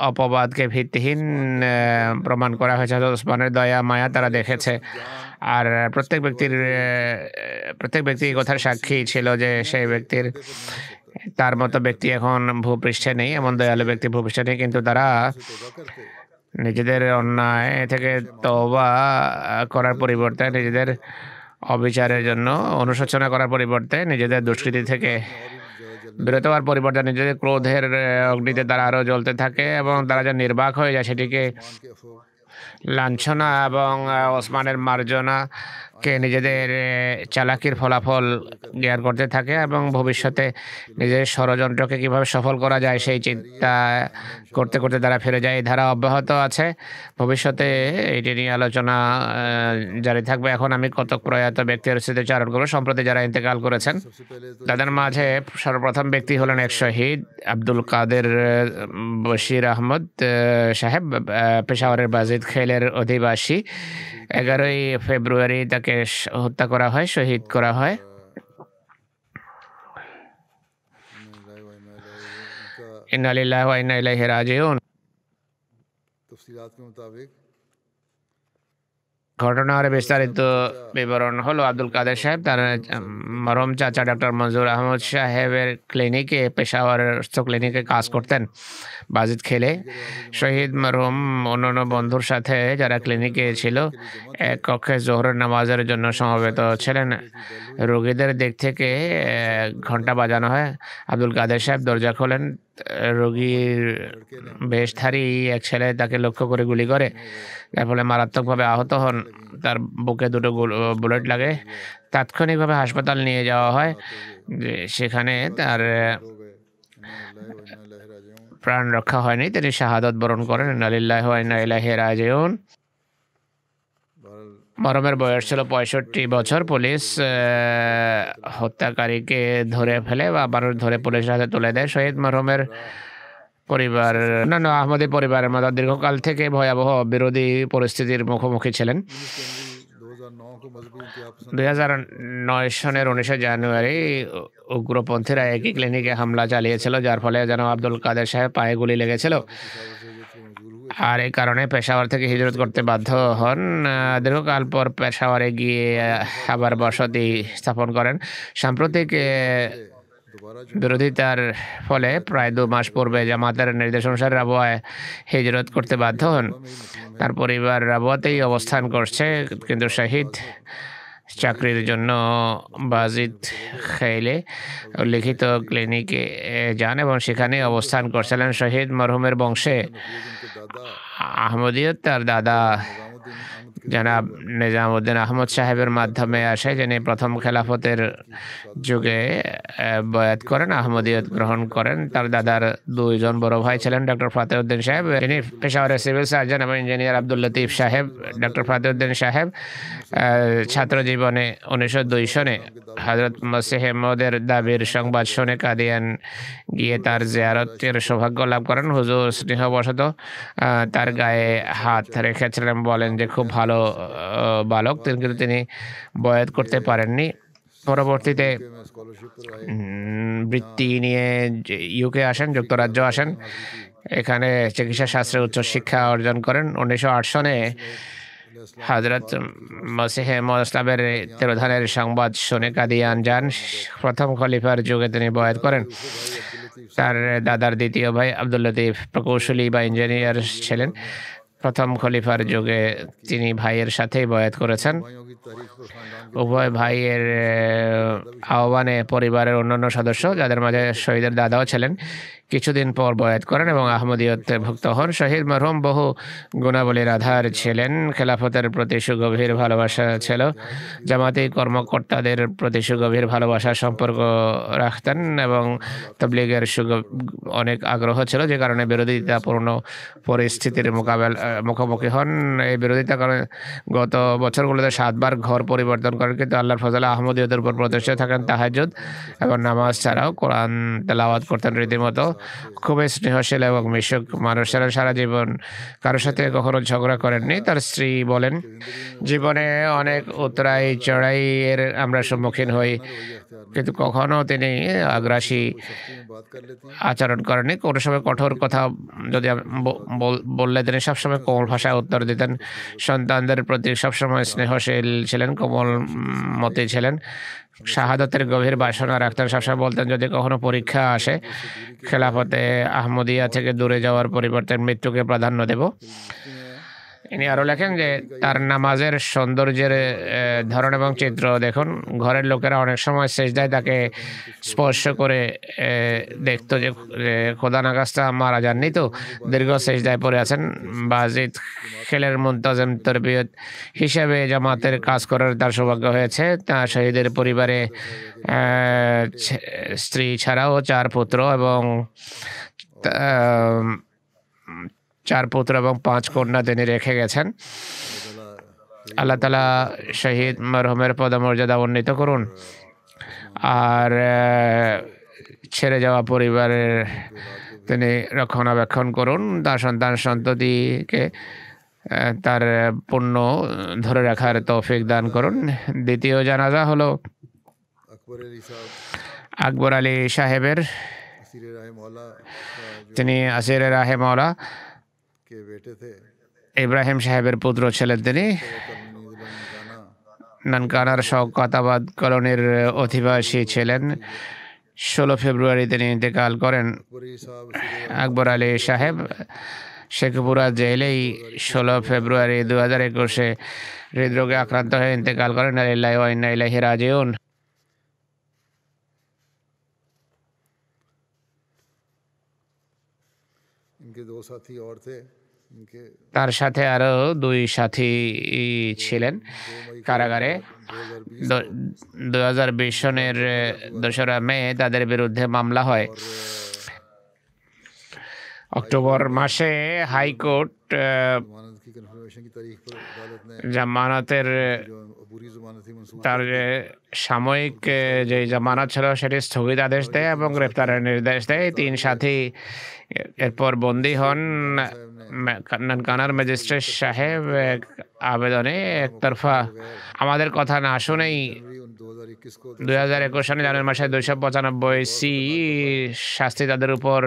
অপবাদকে ভিত্তিহীন প্রমাণ করা হয়েছে ওসমানের দয়া মায়া তারা দেখেছে আর প্রত্যেক ব্যক্তির প্রত্যেক ব্যক্তির কথার সাক্ষী ছিল যে সেই ব্যক্তির তার মতো ব্যক্তি এখন ভূপৃষ্ঠে নেই এমন দয়ালু ব্যক্তি ভূপৃষ্ঠে নেই কিন্তু তারা নিজেদের অন্যায় থেকে তবা করার পরিবর্তে নিজেদের অবিচারের জন্য অনুশোচনা করার পরিবর্তে নিজেদের দুষ্কৃতি থেকে বিরত হওয়ার পরিবর্তে নিজেদের ক্রোধের অগ্নিতে তারা আরও জ্বলতে থাকে এবং তারা যা নির্বাক হয়ে যায় সেটিকে লাঞ্ছনা এবং ওসমানের মার্জনাকে নিজেদের চালাকির ফলাফল জ্ঞান করতে থাকে এবং ভবিষ্যতে নিজের ষড়যন্ত্রকে কীভাবে সফল করা যায় সেই চিন্তা করতে করতে তারা ফিরে যায় এই ধারা অব্যাহত আছে ভবিষ্যতে এটি নিয়ে আলোচনা জারি থাকবে এখন আমি কতক প্রয়াত ব্যক্তির স্মৃতি চারণ করবো সম্প্রতি যারা ইন্তেকাল করেছেন তাদের মাঝে সর্বপ্রথম ব্যক্তি হলেন এক শহীদ আব্দুল কাদের বশির আহমদ সাহেব পেশাওয়ারের বাজিদ খেলের অধিবাসী এগারোই ফেব্রুয়ারি তাকে হত্যা করা হয় শহীদ করা হয় ঘটনার বিস্তারিত বিবরণ হলো আব্দুল কাদের সাহেব তার মরম চাচা ডক্টর মঞ্জুর আহমদ সাহেবের ক্লিনিকে পেশাওয়ারের ক্লিনিকে কাজ করতেন বাজিদ খেলে শহীদ মরহুম অন্যান্য বন্ধুর সাথে যারা ক্লিনিকে ছিল এক কক্ষে জোহরের নামাজের জন্য সমবেত ছিলেন রোগীদের দিক থেকে ঘন্টা বাজানো হয় আব্দুল কাদের সাহেব দরজা খোলেন রোগীর বেশধারী এক ছেলে তাকে লক্ষ্য করে গুলি করে যার ফলে মারাত্মকভাবে আহত হন তার বুকে দুটো বুলেট লাগে তাৎক্ষণিকভাবে হাসপাতাল নিয়ে যাওয়া হয় সেখানে তার প্রাণ রক্ষা হয়নি তিনি শাহাদত বরণ করেন আলিল্লাহ আইনা রাজেউন মরমের বয়স ছিল পঁয়ষট্টি বছর পুলিশ হত্যাকারীকে ধরে ফেলে বা মানুষ ধরে পুলিশের হাতে তুলে দেয় শহীদ মরমের পরিবার অন্যান্য আহমদী পরিবারের মতো দীর্ঘকাল থেকে ভয়াবহ বিরোধী পরিস্থিতির মুখোমুখি ছিলেন দুই হাজার নয় সনের উনিশে জানুয়ারি উগ্রপন্থীরা একই ক্লিনিকে হামলা চালিয়েছিল যার ফলে যেন আব্দুল কাদের সাহেব পায়ে গুলি লেগেছিল আর এই কারণে পেশাওয়ার থেকে হিজরত করতে বাধ্য হন দীর্ঘকাল পর পেশাওয়ারে গিয়ে আবার বসতি স্থাপন করেন সাম্প্রতিক বিরোধিতার ফলে প্রায় দু মাস পূর্বে জামাতের নির্দেশ অনুসারে রাবোয়ায় হিজরত করতে বাধ্য হন তার পরিবার রাবুয়াতেই অবস্থান করছে কিন্তু শাহিদ চাকরির জন্য বাজিদ খেলে উল্লিখিত ক্লিনিকে যান এবং সেখানে অবস্থান করছিলেন শহীদ মরহুমের বংশে আহমদীয় তার দাদা জনাব নিজামুদ্দিন আহমদ সাহেবের মাধ্যমে আসে যিনি প্রথম খেলাফতের যুগে বয়াত করেন আহমদিয়ত গ্রহণ করেন তার দাদার দুইজন বড় ভাই ছিলেন ডক্টর ফাতেউদ্দিন সাহেব যিনি পেশাওয়ারের সিভিল সার্জন এবং ইঞ্জিনিয়ার আব্দুল লতিফ সাহেব ডক্টর ফাতেউদ্দিন সাহেব ছাত্র জীবনে উনিশশো দুই সনে হজরত মসিহমদের দাবির সংবাদ শুনে কাদিয়ান গিয়ে তার জিয়ারতের সৌভাগ্য লাভ করেন হুজুর স্নেহবশত তার গায়ে হাত রেখেছিলেন বলেন যে খুব ভালো ভালো বালক কিন্তু তিনি বয়াত করতে পারেননি পরবর্তীতে বৃত্তি নিয়ে ইউকে আসেন যুক্তরাজ্য আসেন এখানে চিকিৎসা শাস্ত্রে উচ্চশিক্ষা অর্জন করেন উনিশশো আট সনে হজরত মসিহে মোসলামের তেরোধানের সংবাদ শুনে কাদিয়ান যান প্রথম খলিফার যুগে তিনি বয়াত করেন তার দাদার দ্বিতীয় ভাই আব্দুল লতিফ প্রকৌশলী বা ইঞ্জিনিয়ার ছিলেন প্রথম খলিফার যুগে তিনি ভাইয়ের সাথেই বয়াত করেছেন উভয় ভাইয়ের আহ্বানে পরিবারের অন্যান্য সদস্য যাদের মাঝে শহীদের দাদাও ছিলেন কিছুদিন পর বয়াত করেন এবং আহমদীয়ত ভক্ত হন শহীদ মরহম বহু গুণাবলীর আধার ছিলেন খেলাফতের প্রতি সুগভীর ভালোবাসা ছিল জামাতি কর্মকর্তাদের প্রতি সুগভীর ভালোবাসা সম্পর্ক রাখতেন এবং তবলিগের সুগ অনেক আগ্রহ ছিল যে কারণে বিরোধিতাপূর্ণ পরিস্থিতির মোকাবেলা মুখোমুখি হন এই বিরোধিতা কারণে গত বছরগুলোতে সাতবার ঘর পরিবর্তন করেন কিন্তু আল্লাহর ফজলে আহমদীয়দের উপর প্রদর্শিত থাকেন তাহাজুদ এবং নামাজ ছাড়াও কোরআন তেলাওয়াত করতেন রীতিমতো খুবই স্নেহশীল এবং মিশুক মানুষ সারা জীবন কারোর সাথে কখনো ঝগড়া করেননি তার স্ত্রী বলেন জীবনে অনেক উতরাই চড়াইয়ের আমরা সম্মুখীন হই কিন্তু কখনো তিনি আগ্রাসী আচরণ করেননি কোনো সময় কঠোর কথা যদি বললে তিনি সবসময় কোমল ভাষায় উত্তর দিতেন সন্তানদের প্রতি সবসময় স্নেহশীল ছিলেন কোমল মতে ছিলেন শাহাদতের গভীর বাসনা রাখতেন সবসময় বলতেন যদি কখনো পরীক্ষা আসে খেলাফতে আহমদিয়া থেকে দূরে যাওয়ার পরিবর্তে মৃত্যুকে প্রাধান্য দেব ইনি আরও লেখেন যে তার নামাজের সৌন্দর্যের ধরন এবং চিত্র দেখুন ঘরের লোকেরা অনেক সময় শেষদায় তাকে স্পর্শ করে দেখতো যে খোদা নাগাস্তা মারা যাননি তো দীর্ঘ শেষদায় পড়ে আছেন বাজিদ খেলের মুন্তাজম তরবিয়ত হিসেবে জামাতের কাজ করার তার সৌভাগ্য হয়েছে তার শহীদের পরিবারে স্ত্রী ছাড়াও চার পুত্র এবং চার পুত্র এবং পাঁচ কন্যা তিনি রেখে গেছেন আল্লাহ তালা শহীদ মরহমের পদমর্যাদা উন্নীত করুন আর ছেড়ে যাওয়া পরিবারের তিনি রক্ষণাবেক্ষণ করুন তার সন্তান সন্ততিকে তার পণ্য ধরে রাখার তৌফিক দান করুন দ্বিতীয় জানাজা হলো আকবর আলী সাহেবের তিনি আসির রাহে মৌলা ইব্রাহিম সাহেবের পুত্র ছিলেন তিনি নানকানার শকাতাবাদ কলোনির অধিবাসী ছিলেন ষোলো ফেব্রুয়ারি তিনি ইন্তেকাল করেন আকবর আলী সাহেব শেখপুরা জেলেই ষোলো ফেব্রুয়ারি দু হাজার একুশে হৃদরোগে আক্রান্ত হয়ে ইন্তেকাল করেন আলিল্লাহ ওয়াইনাইলাহি রাজিউন তার সাথে আরও দুই সাথী ছিলেন কারাগারে দু হাজার বিশ সনের দোসরা মে তাদের বিরুদ্ধে মামলা হয় অক্টোবর মাসে হাইকোর্ট জামানতের তার যে সাময়িক যে জমানত ছিল সেটি স্থগিতাদেশ দেয় এবং গ্রেপ্তারের নির্দেশ দেয় তিন সাথী এরপর বন্দী হন কানার ম্যাজিস্ট্রেট সাহেব আবেদনে একতরফা আমাদের কথা না শুনেই দুই হাজার একুশ সালে জানুয়ারি মাসে দুইশো পঁচানব্বই সি শাস্তি তাদের উপর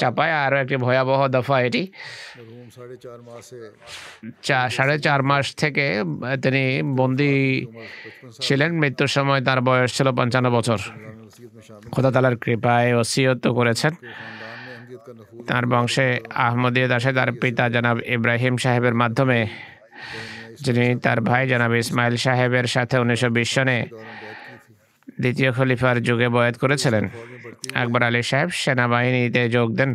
চাপায় আরও একটি ভয়াবহ দফা এটি সাড়ে চার মাস থেকে তিনি বন্দি ছিলেন মৃত্যুর সময় তার বয়স ছিল পঞ্চান্ন বছর খোদা তালার কৃপায় ওসিয়ত করেছেন তার বংশে আহমদীয় দাসে তার পিতা জানাব ইব্রাহিম সাহেবের মাধ্যমে যিনি তার ভাই জানাব ইসমাইল সাহেবের সাথে উনিশশো বিশ সনে দ্বিতীয় খলিফার যুগে বয়াত করেছিলেন আকবর আলী সাহেব সেনাবাহিনীতে যোগ দেন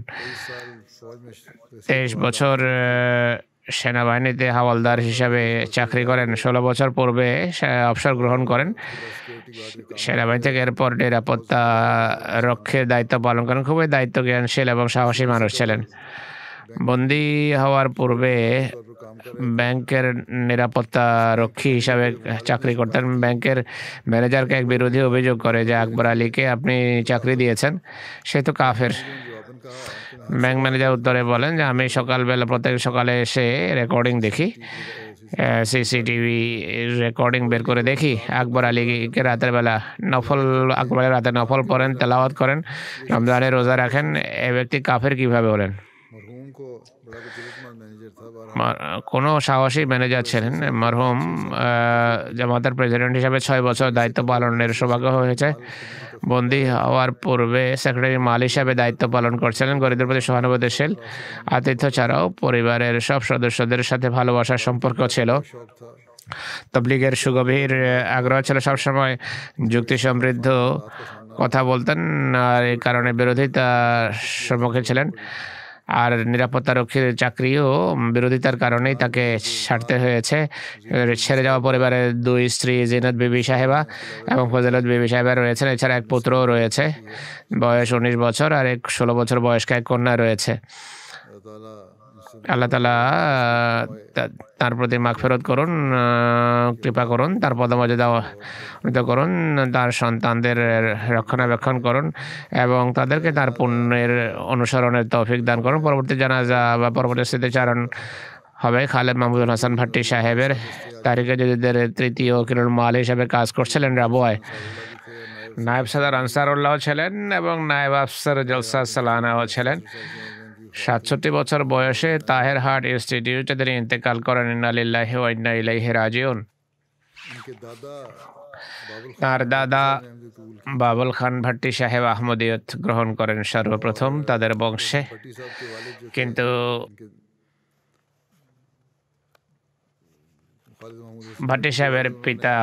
তেইশ বছর সেনাবাহিনীতে হাওয়ালদার হিসাবে চাকরি করেন ষোলো বছর পূর্বে অবসর গ্রহণ করেন সেনাবাহিনী থেকে এরপর নিরাপত্তা রক্ষের দায়িত্ব পালন করেন খুবই দায়িত্ব জ্ঞানশীল এবং সাহসী মানুষ ছিলেন বন্দি হওয়ার পূর্বে ব্যাংকের নিরাপত্তা রক্ষী হিসাবে চাকরি করতেন ব্যাংকের ম্যানেজারকে এক বিরোধী অভিযোগ করে যে আকবর আলীকে আপনি চাকরি দিয়েছেন সে তো কাফের ব্যাংক ম্যানেজার উত্তরে বলেন যে আমি সকালবেলা প্রত্যেক সকালে এসে রেকর্ডিং দেখি সিসিটিভি রেকর্ডিং বের করে দেখি আকবর আলীকে রাতের বেলা নফল আকবরের রাতে নফল পড়েন তেলাওয়াত করেন রমজানে রোজা রাখেন এ ব্যক্তি কাফের কীভাবে হলেন কোনো সাহসী ম্যানেজার ছিলেন মরহুম জামাতের প্রেসিডেন্ট হিসাবে ছয় বছর দায়িত্ব পালনের সৌভাগ্য হয়েছে বন্দি হওয়ার পূর্বে সেক্রেটারি মাল হিসাবে দায়িত্ব পালন করছিলেন গরিবদের প্রতি সহানুভূতিশীল আতিথ্য ছাড়াও পরিবারের সব সদস্যদের সাথে ভালোবাসার সম্পর্ক ছিল তবলিগের সুগভীর আগ্রহ ছিল সবসময় যুক্তি সমৃদ্ধ কথা বলতেন আর এই কারণে বিরোধিতা সম্মুখীন ছিলেন আর নিরাপত্তা রক্ষীর চাকরিও বিরোধিতার কারণেই তাকে ছাড়তে হয়েছে ছেড়ে যাওয়া পরিবারের দুই স্ত্রী জিনত বিবি সাহেবা এবং ফজলত বিবি সাহেবা রয়েছেন এছাড়া এক পুত্রও রয়েছে বয়স উনিশ বছর আর এক ষোলো বছর বয়স্ক এক কন্যা রয়েছে আল্লাহ তালা তার প্রতি মাগ ফেরত করুন কৃপা করুন তার পদমর্যাদা করুন তার সন্তানদের রক্ষণাবেক্ষণ করুন এবং তাদেরকে তার পুণ্যের অনুসরণের তৌফিক দান করুন পরবর্তী জানাজা বা পরবর্তী স্মৃতিচারণ হবে খালেদ মাহমুদুল হাসান ভাট্টি সাহেবের তারিখে যদি তৃতীয় কিরণ মাল হিসাবে কাজ করছিলেন রাবুয় নায়েব সাদার আনসারুল্লাহ ছিলেন এবং নায়েব আফসার জলসা সালানাও ছিলেন সাতষট্টি বছর বয়সে তাহের হার্ট ইনস্টিটিউটে তিনি ইন্তেকাল করেন ইন্নালিল্লাহি ওয়াইন্না ইলাইহি রাজিউন তার দাদা বাবুল খান ভাট্টি সাহেব আহমদিয়ত গ্রহণ করেন সর্বপ্রথম তাদের বংশে কিন্তু ভাট্টি সাহেবের পিতা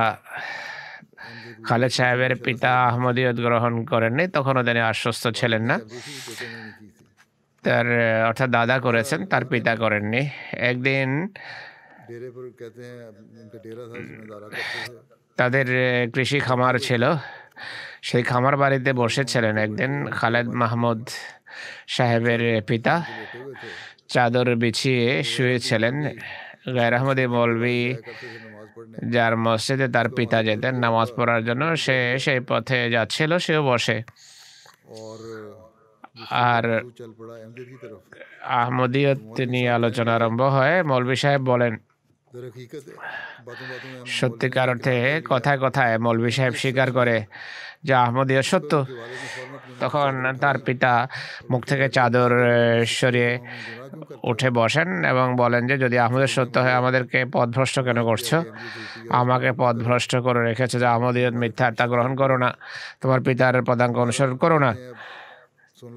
খালেদ সাহেবের পিতা আহমদিয়ত গ্রহণ করেননি তখনও তিনি আশ্বস্ত ছিলেন না তার অর্থাৎ দাদা করেছেন তার পিতা করেননি একদিন তাদের কৃষি খামার ছিল সেই খামার বাড়িতে বসেছিলেন একদিন খালেদ মাহমুদ সাহেবের পিতা চাদর বিছিয়ে শুয়েছিলেন গায়ের আহমদি মৌলভি যার মসজিদে তার পিতা যেতেন নামাজ পড়ার জন্য সে সেই পথে যাচ্ছিল সেও বসে আর আহমদিয়ত নিয়ে আলোচনা আরম্ভ হয় মৌলবি সাহেব বলেন সত্যিকার অর্থে কথায় কথায় মৌলবি সাহেব স্বীকার করে যে আহমদীয় সত্য তখন তার পিতা মুখ থেকে চাদর সরিয়ে উঠে বসেন এবং বলেন যে যদি আহমদের সত্য হয় আমাদেরকে পথভ্রষ্ট কেন করছো আমাকে পথভ্রষ্ট করে রেখেছো যে আহমদীয় মিথ্যা তা গ্রহণ করো না তোমার পিতার পদাঙ্ক অনুসরণ করো না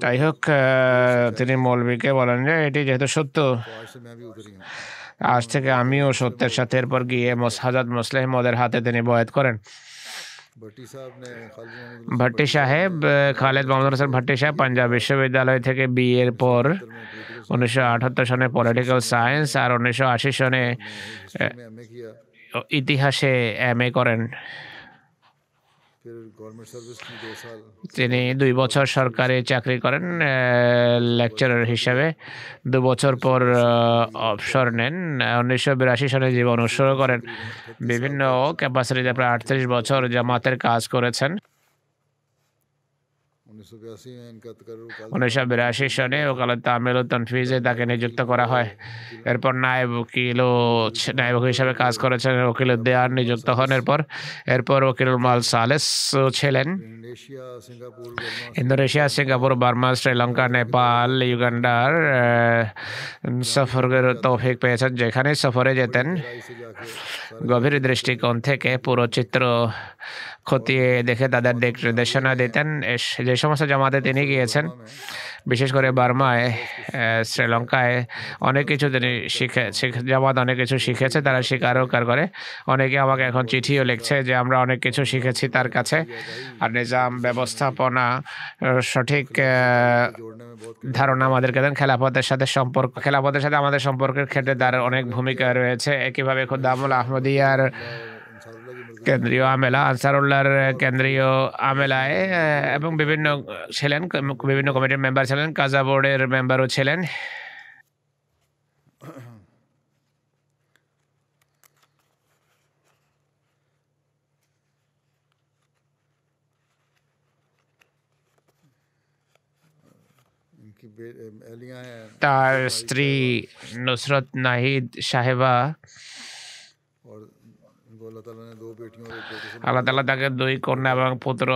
তাই হোক তিনি মৌলবীকে বলেন যে এটি যেহেতু সত্য আজ থেকে আমিও সত্যের সাথে এরপর গিয়ে হাজাত মোসলেহমদের হাতে তিনি বয়াত করেন ভট্টি সাহেব খালেদ মোহাম্মদ হোসেন ভট্টি সাহেব পাঞ্জাব বিশ্ববিদ্যালয় থেকে বিয়ের পর উনিশশো সনে পলিটিক্যাল সায়েন্স আর উনিশশো আশি সনে ইতিহাসে এম এ করেন তিনি দুই বছর সরকারি চাকরি করেন লেকচারার হিসাবে দু বছর পর অবসর নেন উনিশশো বিরাশি সালে জীবন উৎসর্গ করেন বিভিন্ন ক্যাপাসিটিতে প্রায় আটত্রিশ বছর জামাতের কাজ করেছেন উনিশশো বিরাশি সনে ওকালত তামিল ও তনফিজে তাকে নিযুক্ত করা হয় এরপর নায়েব উকিল ও নায়েব হিসাবে কাজ করেছেন উকিল দেয়ার নিযুক্ত হন এরপর এরপর উকিল মাল সালেস ছিলেন Indonesia Singapore Burma Sri Lanka Nepal ইউগান্ডার সফরের তৌফিক পেয়েছেন যেখানে সফরে যেতেন গভীর দৃষ্টিকোণ থেকে পুরো চিত্র খতিয়ে দেখে তাদের নির্দেশনা দিতেন যে সমস্ত জামাতে তিনি গিয়েছেন বিশেষ করে বার্মায় শ্রীলঙ্কায় অনেক কিছু তিনি শিখে জামাত অনেক কিছু শিখেছে তারা স্বীকারও করে অনেকে আমাকে এখন চিঠিও লিখছে যে আমরা অনেক কিছু শিখেছি তার কাছে আর নিজাম ব্যবস্থাপনা সঠিক ধারণা আমাদেরকে দেন খেলাফতের সাথে সম্পর্ক খেলাফতের সাথে আমাদের সম্পর্কের ক্ষেত্রে তার অনেক ভূমিকা রয়েছে একইভাবে খুদ্দামুল আহমদিয়ার কেন্দ্রীয় আমেলা আনসারুল্লাহর কেন্দ্রীয় আমেলায় এবং বিভিন্ন ছিলেন বিভিন্ন কমিটির মেম্বার ছিলেন কাজা বোর্ডের মেম্বারও ছিলেন তার স্ত্রী নুসরত নাহিদ সাহেবা আল্লাহ তালা তাকে দুই কন্যা এবং পুত্র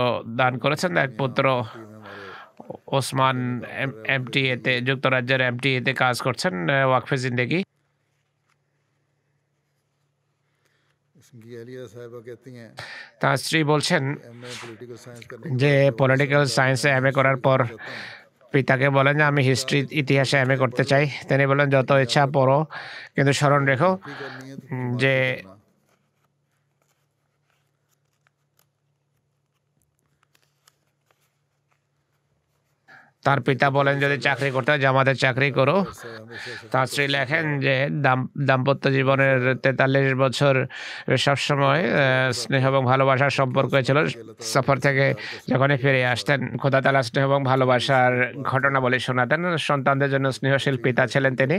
দান করেছেন এক পুত্র ওসমান এমটি এতে যুক্তরাজ্যের এমটি এতে কাজ করছেন ওয়াকফে জিন্দেগি তার স্ত্রী বলছেন যে পলিটিক্যাল সায়েন্সে এম করার পর পিতাকে বলেন যে আমি হিস্ট্রি ইতিহাসে এম করতে চাই তিনি বলেন যত ইচ্ছা পড়ো কিন্তু স্মরণ রেখো যে তার পিতা বলেন যদি চাকরি করতে হয় জামাতের চাকরি করো তার স্ত্রী লেখেন যে দাম্পত্য জীবনের তেতাল্লিশ বছর সবসময় স্নেহ এবং ভালোবাসার সম্পর্ক ছিল সফর থেকে যখনই ফিরে আসতেন খোদা তালা স্নেহ এবং ভালোবাসার ঘটনা বলে শোনাতেন সন্তানদের জন্য স্নেহশীল পিতা ছিলেন তিনি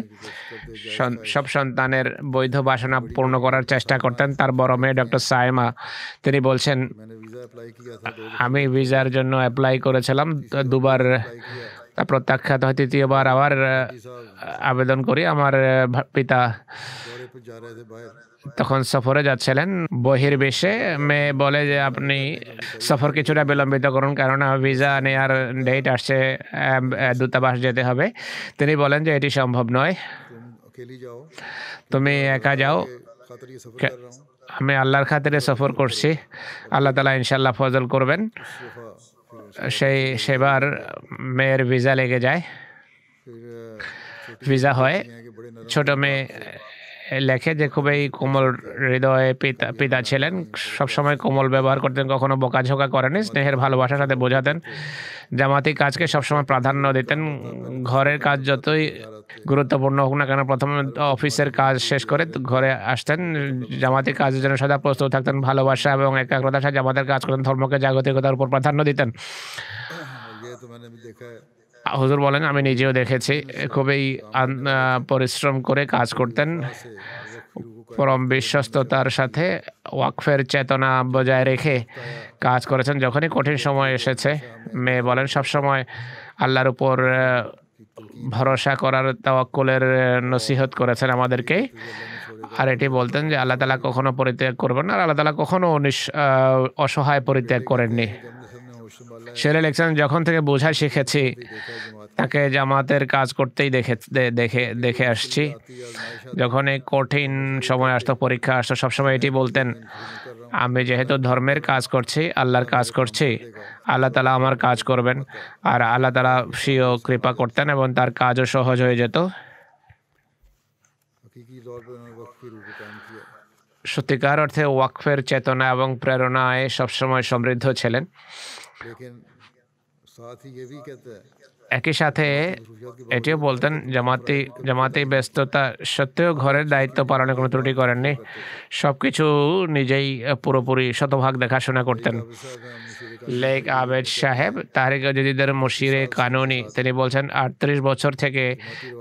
সব সন্তানের বৈধ বাসনা পূর্ণ করার চেষ্টা করতেন তার বড় মেয়ে ডক্টর সাইমা তিনি বলছেন আমি ভিসার জন্য অ্যাপ্লাই করেছিলাম দুবার তা প্রত্যাখ্যাত হয় তৃতীয়বার আবার আবেদন করি আমার পিতা তখন সফরে যাচ্ছিলেন বহির্বিশ্বে মেয়ে বলে যে আপনি সফর কিছুটা বিলম্বিত করুন কারণ ভিসা নেয়ার ডেট আসছে দূতাবাস যেতে হবে তিনি বলেন যে এটি সম্ভব নয় তুমি একা যাও আমি আল্লাহর খাতিরে সফর করছি আল্লাহ তালা ইনশাল্লাহ ফজল করবেন সেই সেবার মেয়ের ভিসা লেগে যায় ভিসা হয় ছোট মেয়ে লেখে যে খুবই কোমল হৃদয়ে পিতা পিতা ছিলেন সবসময় কোমল ব্যবহার করতেন কখনো বোকাঝোকা করেনি স্নেহের ভালোবাসার সাথে বোঝাতেন জামাতি কাজকে সবসময় প্রাধান্য দিতেন ঘরের কাজ যতই গুরুত্বপূর্ণ হোক না কেন প্রথমে অফিসের কাজ শেষ করে ঘরে আসতেন জামাতি কাজের জন্য সদা প্রস্তুত থাকতেন ভালোবাসা এবং একাগ্রতার সাথে জামাতের কাজ করতেন ধর্মকে জাগতিকতার উপর প্রাধান্য দিতেন হজুর বলেন আমি নিজেও দেখেছি খুবই পরিশ্রম করে কাজ করতেন পরম বিশ্বস্ততার সাথে ওয়াকফের চেতনা বজায় রেখে কাজ করেছেন যখনই কঠিন সময় এসেছে মেয়ে বলেন সবসময় আল্লাহর উপর ভরসা করার তাওয়াক্কুলের নসিহত করেছেন আমাদেরকে আর এটি বলতেন যে আল্লাহ তালা কখনো পরিত্যাগ করবেন না আর আল্লাহ তালা কখনো অসহায় পরিত্যাগ করেননি শের আলেকজান্ডার যখন থেকে বোঝা শিখেছি তাকে জামাতের কাজ করতেই দেখে দেখে দেখে আসছি যখন এই কঠিন সময় আসতো পরীক্ষা আসতো সবসময় এটি বলতেন আমি যেহেতু ধর্মের কাজ করছি আল্লাহর কাজ করছি আল্লাহ তালা আমার কাজ করবেন আর আল্লাহ তালা সিও কৃপা করতেন এবং তার কাজও সহজ হয়ে যেত সত্যিকার অর্থে ওয়াকফের চেতনা এবং প্রেরণায় সবসময় সমৃদ্ধ ছিলেন একই সাথে এটিও বলতেন জামাতি জামাতি ব্যস্ততা সত্ত্বেও ঘরের দায়িত্ব পালনে কোনো ত্রুটি করেননি সব কিছু নিজেই পুরোপুরি শতভাগ দেখাশোনা করতেন লেক আবেদ সাহেব তাহারিকা জদিদের মুশিরে কানুনি তিনি বলছেন আটত্রিশ বছর থেকে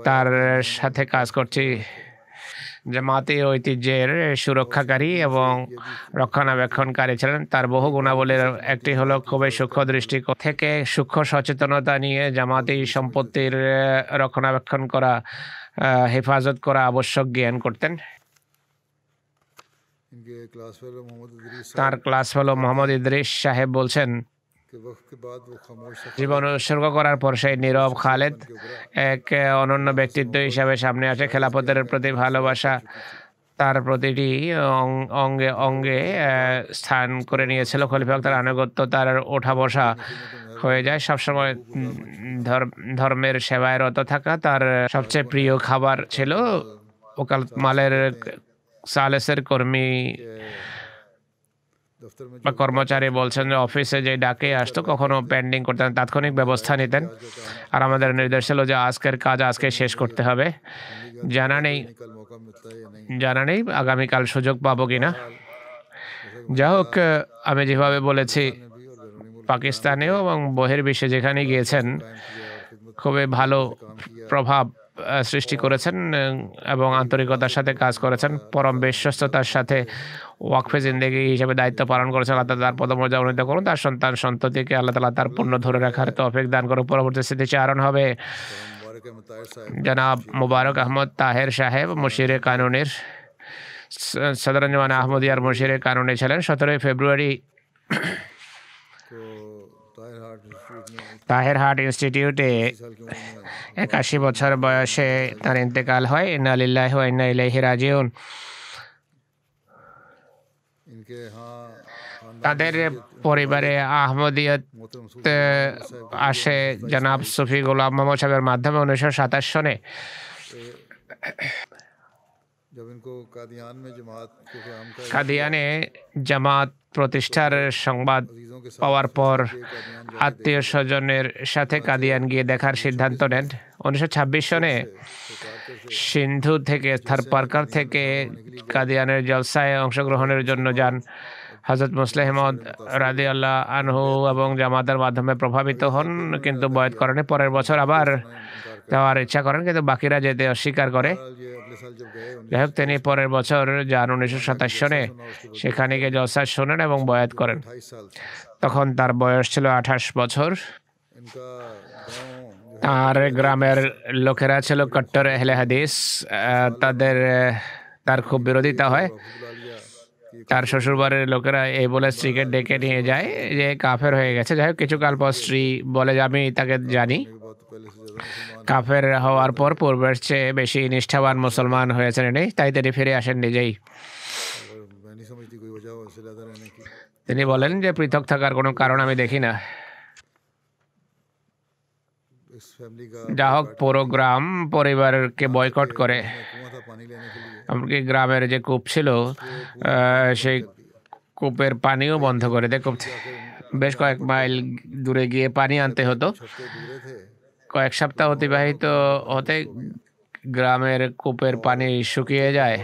তার সাথে কাজ করছি জামাতি ঐতিহ্যের সুরক্ষাকারী এবং রক্ষণাবেক্ষণকারী ছিলেন তার বহু গুণাবলীর একটি হলো খুবই সূক্ষ্ম দৃষ্টিকোণ থেকে সূক্ষ্ম সচেতনতা নিয়ে জামাতি সম্পত্তির রক্ষণাবেক্ষণ করা হেফাজত করা আবশ্যক জ্ঞান করতেন তার ক্লাস ফেলো মোহাম্মদ ইদ্রিস সাহেব বলছেন জীবন উৎসর্গ করার পর সেই নীরব খালেদ এক অনন্য ব্যক্তিত্ব হিসাবে সামনে আসে খেলাপথের প্রতি ভালোবাসা তার প্রতিটি অঙ্গে অঙ্গে স্থান করে নিয়েছিল খলিফাক তার আনুগত্য তার ওঠা বসা হয়ে যায় সবসময় ধর্মের সেবায় রত থাকা তার সবচেয়ে প্রিয় খাবার ছিল ওকাল মালের সালেসের কর্মী বা কর্মচারী বলছেন যে অফিসে যে ডাকে আসতো কখনো পেন্ডিং করতেন তাৎক্ষণিক ব্যবস্থা হ্যাঁ, নিতেন আর আমাদের নির্দেশ ছিল যে আজকের কাজ আজকে শেষ করতে হবে জানা নেই জানা নেই আগামীকাল সুযোগ পাবো কিনা যা হোক আমি যেভাবে বলেছি পাকিস্তানেও এবং বহির্বিশ্বে যেখানে গিয়েছেন খুবই ভালো প্রভাব সৃষ্টি করেছেন এবং আন্তরিকতার সাথে কাজ করেছেন পরম বিশ্বস্ততার সাথে ওয়াকফে জিন্দেগি হিসেবে দায়িত্ব পালন করেছেন আল্লাহ তার পদমর্যাদা উন্নীত করুন তার সন্তান সন্ততিকে আল্লাহ তালা তার পূর্ণ ধরে রাখার তফেক দান করুন পরবর্তী চারণ হবে জনাব মুবারক আহমদ তাহের সাহেব মুশির কানুনের সদরঞ্জমান আহমদিয়ার মুশির কানুনে ছিলেন সতেরোই ফেব্রুয়ারি তাহের হার্ট ইনস্টিটিউটে একাশি বছর বয়সে তার ইন্তেকাল হয় নালিল্লাহ ইন্না রাজিউন তাদের পরিবারে আহমদিয়ত আসে জনাব সুফি গোলাম মোহাম্মদ সাহেবের মাধ্যমে উনিশশো সাতাশ সনে কাদিয়ানে জামাত প্রতিষ্ঠার সংবাদ পাওয়ার পর আত্মীয় স্বজনের সাথে কাদিয়ান গিয়ে দেখার সিদ্ধান্ত নেন উনিশশো ছাব্বিশ সনে সিন্ধু থেকে থার পার্কার থেকে কাদিয়ানের জলসায় অংশগ্রহণের জন্য যান হজরত মুসলেহমদ রাজি আল্লাহ আনহু এবং জামাতের মাধ্যমে প্রভাবিত হন কিন্তু বয়ত করেন পরের বছর আবার যাওয়ার ইচ্ছা করেন কিন্তু বাকিরা যেতে অস্বীকার করে যাই হোক তিনি পরের বছর যান উনিশশো সাতাশ সনে সেখানে গিয়ে জলসা শোনেন এবং বয়াত করেন তখন তার বয়স ছিল আঠাশ বছর তার গ্রামের লোকেরা ছিল কট্টর এহলে হাদিস তাদের তার খুব বিরোধিতা হয় তার শ্বশুরবাড়ির লোকেরা এই বলে স্ত্রীকে ডেকে নিয়ে যায় যে কাফের হয়ে গেছে যাই হোক কিছুকাল পর স্ত্রী বলে যে আমি তাকে জানি কাফের হওয়ার পর পূর্বের চেয়ে বেশি নিষ্ঠাবান মুসলমান হয়েছেন এনে তাই তিনি ফিরে আসেন নিজেই তিনি বলেন যে পৃথক থাকার কোনো কারণ আমি দেখি না যা হোক পুরো গ্রাম পরিবারকে বয়কট করে এমনকি গ্রামের যে কূপ ছিল সেই কূপের পানিও বন্ধ করে দেয় কূপ বেশ কয়েক মাইল দূরে গিয়ে পানি আনতে হতো কয়েক সপ্তাহ অতিবাহিত হতে গ্রামের কূপের পানি শুকিয়ে যায়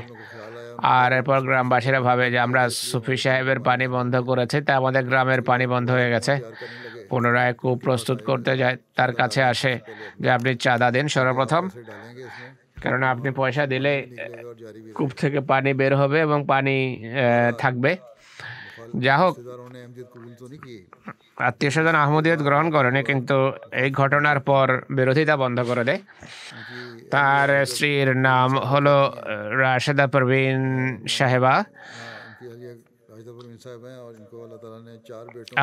আর এরপর গ্রামবাসীরা ভাবে যে আমরা সুফি সাহেবের পানি বন্ধ করেছি তা আমাদের গ্রামের পানি বন্ধ হয়ে গেছে পুনরায় কূপ প্রস্তুত করতে যায় তার কাছে আসে যে আপনি চাঁদা দিন সর্বপ্রথম কারণ আপনি পয়সা দিলে কূপ থেকে পানি বের হবে এবং পানি থাকবে যা হোক আত্মীয় স্বজন আহমদিয়ত গ্রহণ করেনি কিন্তু এই ঘটনার পর বিরোধিতা বন্ধ করে দেয় তার স্ত্রীর নাম হলো রাশেদা প্রবীণ সাহেবা হ্যাঁ,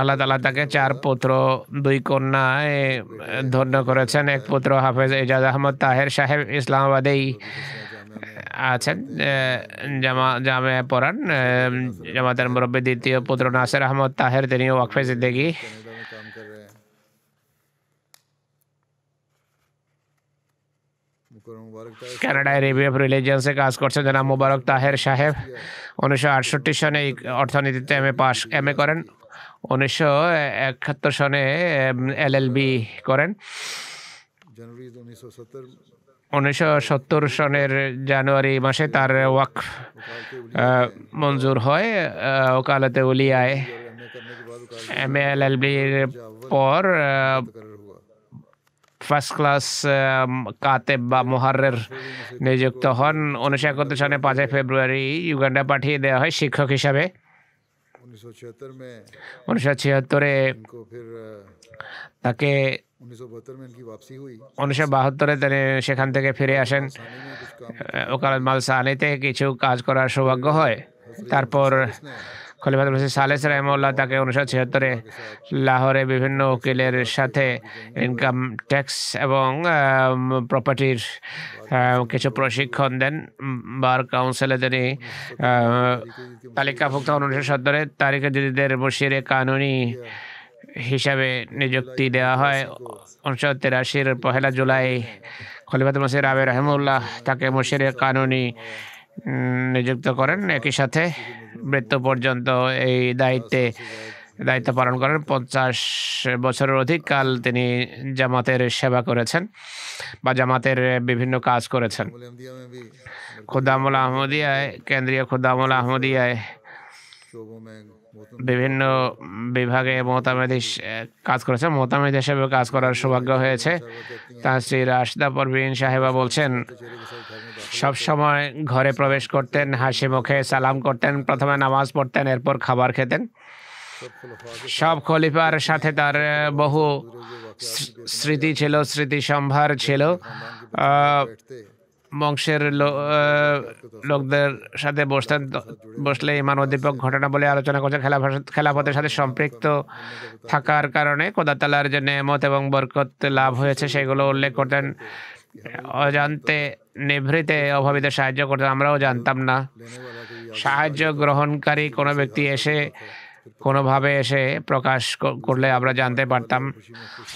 আল্লাহ তালা তাকে চার পুত্র দুই কন্যায় ধন্য করেছেন এক হ্যাঁ। পুত্র হাফেজ এজাজ আহমদ তাহের সাহেব ইসলামাবাদেই আছেন জামা জামে পড়ান জামাতের মুরব্বী দ্বিতীয় পুত্র নাসের আহমদ তাহের তিনিও ওয়াকফে জিন্দেগি কানাডায় রিভিউ অফ রিলিজিয়ান্সে কাজ করছেন জনাব মুবারক তাহের সাহেব উনিশশো আটষট্টি সনে অর্থনীতিতে M A pass M A করেন উনিশশো একাত্তর সনে এল এল বি করেন জানুয়ারি উনিশশো সত্তর উনিশশো সনের জানুয়ারি মাসে তার ওয়াক মঞ্জুর হয় ওকালতে উলিয়ায় এম এল এল বির পর ফার্স্ট ক্লাস কাতেব বা মোহারের নিযুক্ত হন উনিশশো একাত্তর সনে পাঁচই ফেব্রুয়ারি ইউগান্ডা পাঠিয়ে দেওয়া হয় শিক্ষক হিসাবে উনিশশো ছিয়াত্তরে তাকে উনিশশো বাহাত্তরে তিনি সেখান থেকে ফিরে আসেন ওকালত মাল সাহানিতে কিছু কাজ করার সৌভাগ্য হয় তারপর খলিফাতুল হোসেন সালেস রহমুল্লাহ তাকে উনিশশো ছিয়াত্তরে লাহোরে বিভিন্ন উকিলের সাথে ইনকাম ট্যাক্স এবং প্রপার্টির কিছু প্রশিক্ষণ দেন বার কাউন্সিলে তিনি তালিকাভুক্ত উনিশশো সত্তরের তারিখে দিদিদের বসিরে কানুনি হিসাবে নিযুক্তি দেওয়া হয় উনিশশো তেরাশির পহেলা জুলাই খলিফাত মসির আবে রহমুল্লাহ তাকে মসির কানুনি নিযুক্ত করেন একই সাথে মৃত্যু পর্যন্ত এই দায়িত্বে দায়িত্ব পালন করেন পঞ্চাশ বছরের অধিক কাল তিনি জামাতের সেবা করেছেন বা জামাতের বিভিন্ন কাজ করেছেন খুদামুল আহমদিয়ায় কেন্দ্রীয় খুদামুল আহমদিয়ায় বিভিন্ন বিভাগে মোহতামেদিস কাজ করেছে মোহতামেদ হিসেবে কাজ করার সৌভাগ্য হয়েছে তা শ্রী রাশিদা পরবীন সাহেবা বলছেন সব সময় ঘরে প্রবেশ করতেন হাসি মুখে সালাম করতেন প্রথমে নামাজ পড়তেন এরপর খাবার খেতেন সব খলিফার সাথে তার বহু স্মৃতি ছিল স্মৃতি সম্ভার ছিল বংশের লোকদের সাথে বসতেন বসলে ইমান উদ্দীপক ঘটনা বলে আলোচনা করছেন খেলাফত খেলাফতের সাথে সম্পৃক্ত থাকার কারণে কোদাতালার যে নেমত এবং বরকত লাভ হয়েছে সেগুলো উল্লেখ করতেন অজান্তে নিভৃতে অভাবিত সাহায্য করতেন আমরাও জানতাম না সাহায্য গ্রহণকারী কোনো ব্যক্তি এসে কোনোভাবে এসে প্রকাশ করলে আমরা জানতে পারতাম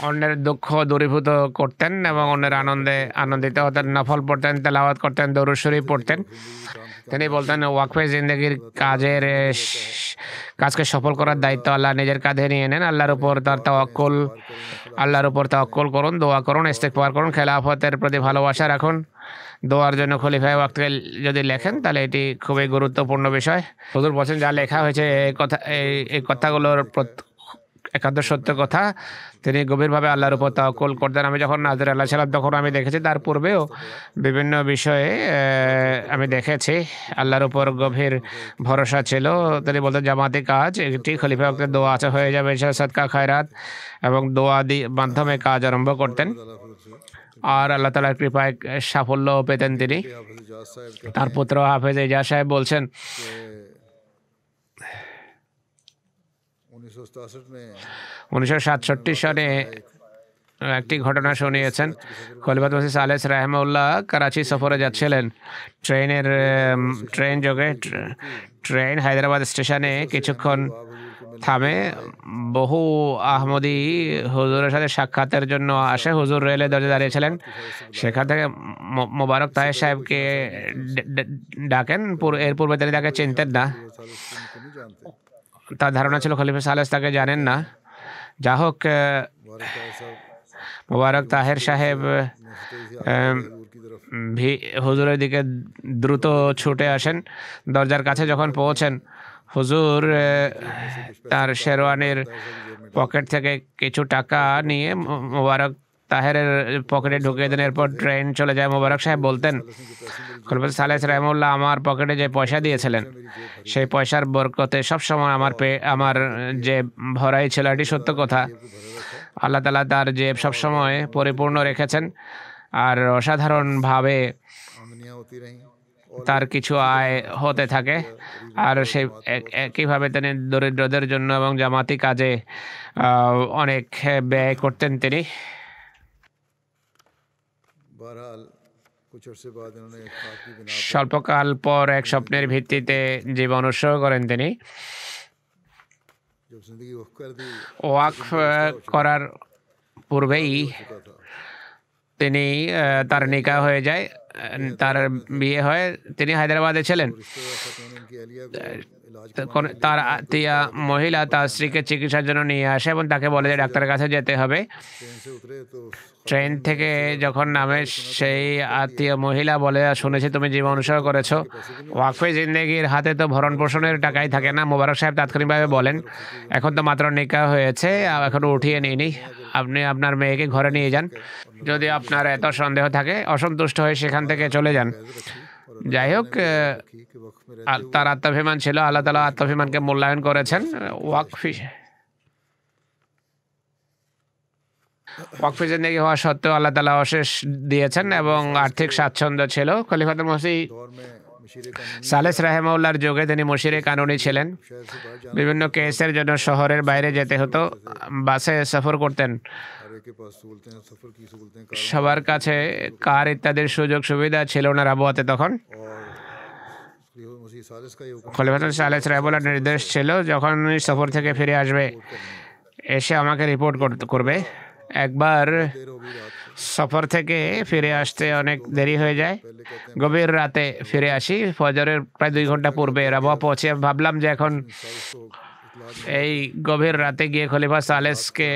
অন্যের দুঃখ দূরীভূত করতেন এবং অন্যের আনন্দে আনন্দিত হতেন নফল পড়তেন তেলাওয়াত করতেন দৌরশ্বরী পড়তেন তিনি বলতেন ওয়াকফে জিন্দগির কাজের কাজকে সফল করার দায়িত্ব আল্লাহ নিজের কাঁধে নিয়ে নেন আল্লাহর উপর তার অকল আল্লাহর উপর অকল করুন দোয়া করুন ইস্তেকবার করুন খেলাফতের প্রতি ভালোবাসা রাখুন দোয়ার জন্য খলিফায় ওয়াক্তকে যদি লেখেন তাহলে এটি খুবই গুরুত্বপূর্ণ বিষয় হুজুর বলছেন যা লেখা হয়েছে এই কথা এই কথাগুলোর একান্ত সত্য কথা তিনি গভীরভাবে আল্লাহর উপর তাওকল করতেন আমি যখন নাজির আল্লাহ সাল্লাম তখন আমি দেখেছি তার পূর্বেও বিভিন্ন বিষয়ে আমি দেখেছি আল্লাহর উপর গভীর ভরসা ছিল তিনি বলতেন জামাতি কাজ একটি খলিফা দোয়া আছে হয়ে যাবে সৎকা খায়রাত এবং দোয়া দি মাধ্যমে কাজ আরম্ভ করতেন আর আল্লাহ তালার কৃপায় সাফল্য পেতেন তিনি তার পুত্র হাফেজ এজা সাহেব বলছেন উনিশশো সাতষট্টি সনে একটি ঘটনা শুনিয়েছেন খলিফাত মাসিস আলেস রাহেমউল্লাহ করাচি সফরে যাচ্ছিলেন ট্রেনের ট্রেন যোগে ট্রেন হায়দ্রাবাদ স্টেশনে কিছুক্ষণ থামে বহু আহমদি হুজুরের সাথে সাক্ষাতের জন্য আসে হুজুর রেলে দরজা দাঁড়িয়েছিলেন সেখান থেকে মোবারক তাহের সাহেবকে ডাকেন এর পূর্বে তিনি তাকে চিনতেন না তার ধারণা ছিল খলিফা সালেস তাকে জানেন না যা হোক মোবারক তাহের সাহেব হুজুরের দিকে দ্রুত ছুটে আসেন দরজার কাছে যখন পৌঁছেন হুজুর তার শেরওয়ানির পকেট থেকে কিছু টাকা নিয়ে মোবারক তাহেরের পকেটে ঢুকিয়ে দেন এরপর ট্রেন চলে যায় মোবারক সাহেব বলতেন সালেস সালেহ রহমুল্লাহ আমার পকেটে যে পয়সা দিয়েছিলেন সেই পয়সার বরকতে সবসময় আমার পে আমার যে ভরাই ছিল এটি সত্য কথা আল্লাহ তালা তার যে সবসময় পরিপূর্ণ রেখেছেন আর অসাধারণভাবে তার কিছু আয় হতে থাকে আর সে একইভাবে তিনি দরিদ্রদের জন্য এবং জামাতি কাজে অনেক ব্যয় করতেন তিনি স্বল্পকাল পর এক স্বপ্নের ভিত্তিতে জীবন উৎসর্গ করেন তিনি ওয়াকফ করার পূর্বেই তিনি তার নিকা হয়ে যায় তার বিয়ে হয় তিনি হায়দ্রাবাদে ছিলেন তার আত্মীয় মহিলা তার স্ত্রীকে চিকিৎসার জন্য নিয়ে আসে এবং তাকে বলে যে ডাক্তারের কাছে যেতে হবে ট্রেন থেকে যখন নামে সেই আত্মীয় মহিলা বলে শুনেছি তুমি জীবন অনুসরণ করেছো ওয়াকফে জিন্দেগির হাতে তো ভরণ পোষণের টাকাই থাকে না মোবারক সাহেব তাৎক্ষণিকভাবে বলেন এখন তো মাত্র নিকা হয়েছে এখন উঠিয়ে নিইনি আপনি আপনার মেয়েকে ঘরে নিয়ে যান যদি আপনার এত সন্দেহ থাকে অসন্তুষ্ট হয়ে সেখান থেকে চলে যান যাই হোক তার আত্মাভিমান ছিল আল্লাহ তালা আত্মাভিমানকে মূল্যায়ন করেছেন ওয়াকফি ওয়াকফি জিন্দগি হওয়া সত্ত্বেও আল্লাহ তালা অশেষ দিয়েছেন এবং আর্থিক স্বাচ্ছন্দ্য ছিল খলিফাদ মসি সালেস রাহেমাউল্লার যুগে তিনি মুশিরে কানুনি ছিলেন বিভিন্ন কেসের জন্য শহরের বাইরে যেতে হতো বাসে সফর করতেন সবার কাছে কার ইত্যাদির সুযোগ সুবিধা ছিল না রাবুয়াতে তখন খলিফাতুল সালেস রাহেবুল্লার নির্দেশ ছিল যখন সফর থেকে ফিরে আসবে এসে আমাকে রিপোর্ট করবে একবার সফর থেকে ফিরে আসতে অনেক দেরি হয়ে যায় গভীর রাতে ফিরে আসি ফজরের প্রায় দুই ঘন্টা পূর্বে রাবা পৌঁছে ভাবলাম যে এখন এই গভীর রাতে গিয়ে খলিফা সালেসকে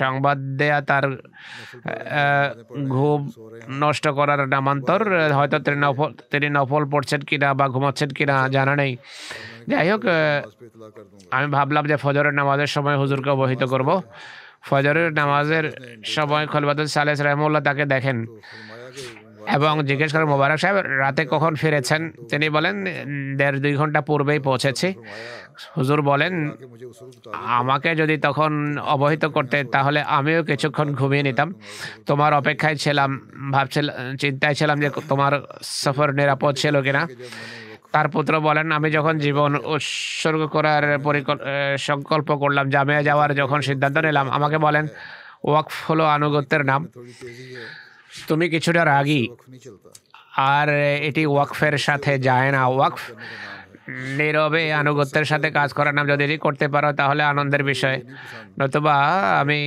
সংবাদ দেয়া তার ঘুম নষ্ট করার নামান্তর হয়তো তিনি নফল তিনি নফল পড়ছেন কিনা বা ঘুমাচ্ছেন কিনা জানা নেই যাই হোক আমি ভাবলাম যে ফজরের নামাজের সময় হুজুরকে অবহিত করব ফজরের নামাজের সময় খলবাদুল সালেহ রহমুল্লাহ তাকে দেখেন এবং জিজ্ঞেস করেন মোবারক সাহেব রাতে কখন ফিরেছেন তিনি বলেন দেড় দুই ঘন্টা পূর্বেই আচ্ছা, পৌঁছেছি হুজুর বলেন আমাকে যদি তখন অবহিত করতে হ্যাঁ, তাহলে আমিও কিছুক্ষণ আচ্ছা, ঘুমিয়ে নিতাম তোমার অপেক্ষায় ছিলাম ভাবছিলাম চিন্তায় ছিলাম যে তোমার সফর নিরাপদ ছিল কিনা তার পুত্র বলেন আমি যখন জীবন উৎসর্গ করার পরিকল সংকল্প করলাম জামিয়া যাওয়ার যখন সিদ্ধান্ত নিলাম আমাকে বলেন ওয়াকফ হলো আনুগত্যের নাম তুমি কিছুটা রাগি আর এটি ওয়াকফের সাথে যায় না ওয়াকফ নীরবে আনুগত্যের সাথে কাজ করার নাম যদি করতে পারো তাহলে আনন্দের বিষয় নতুবা আমি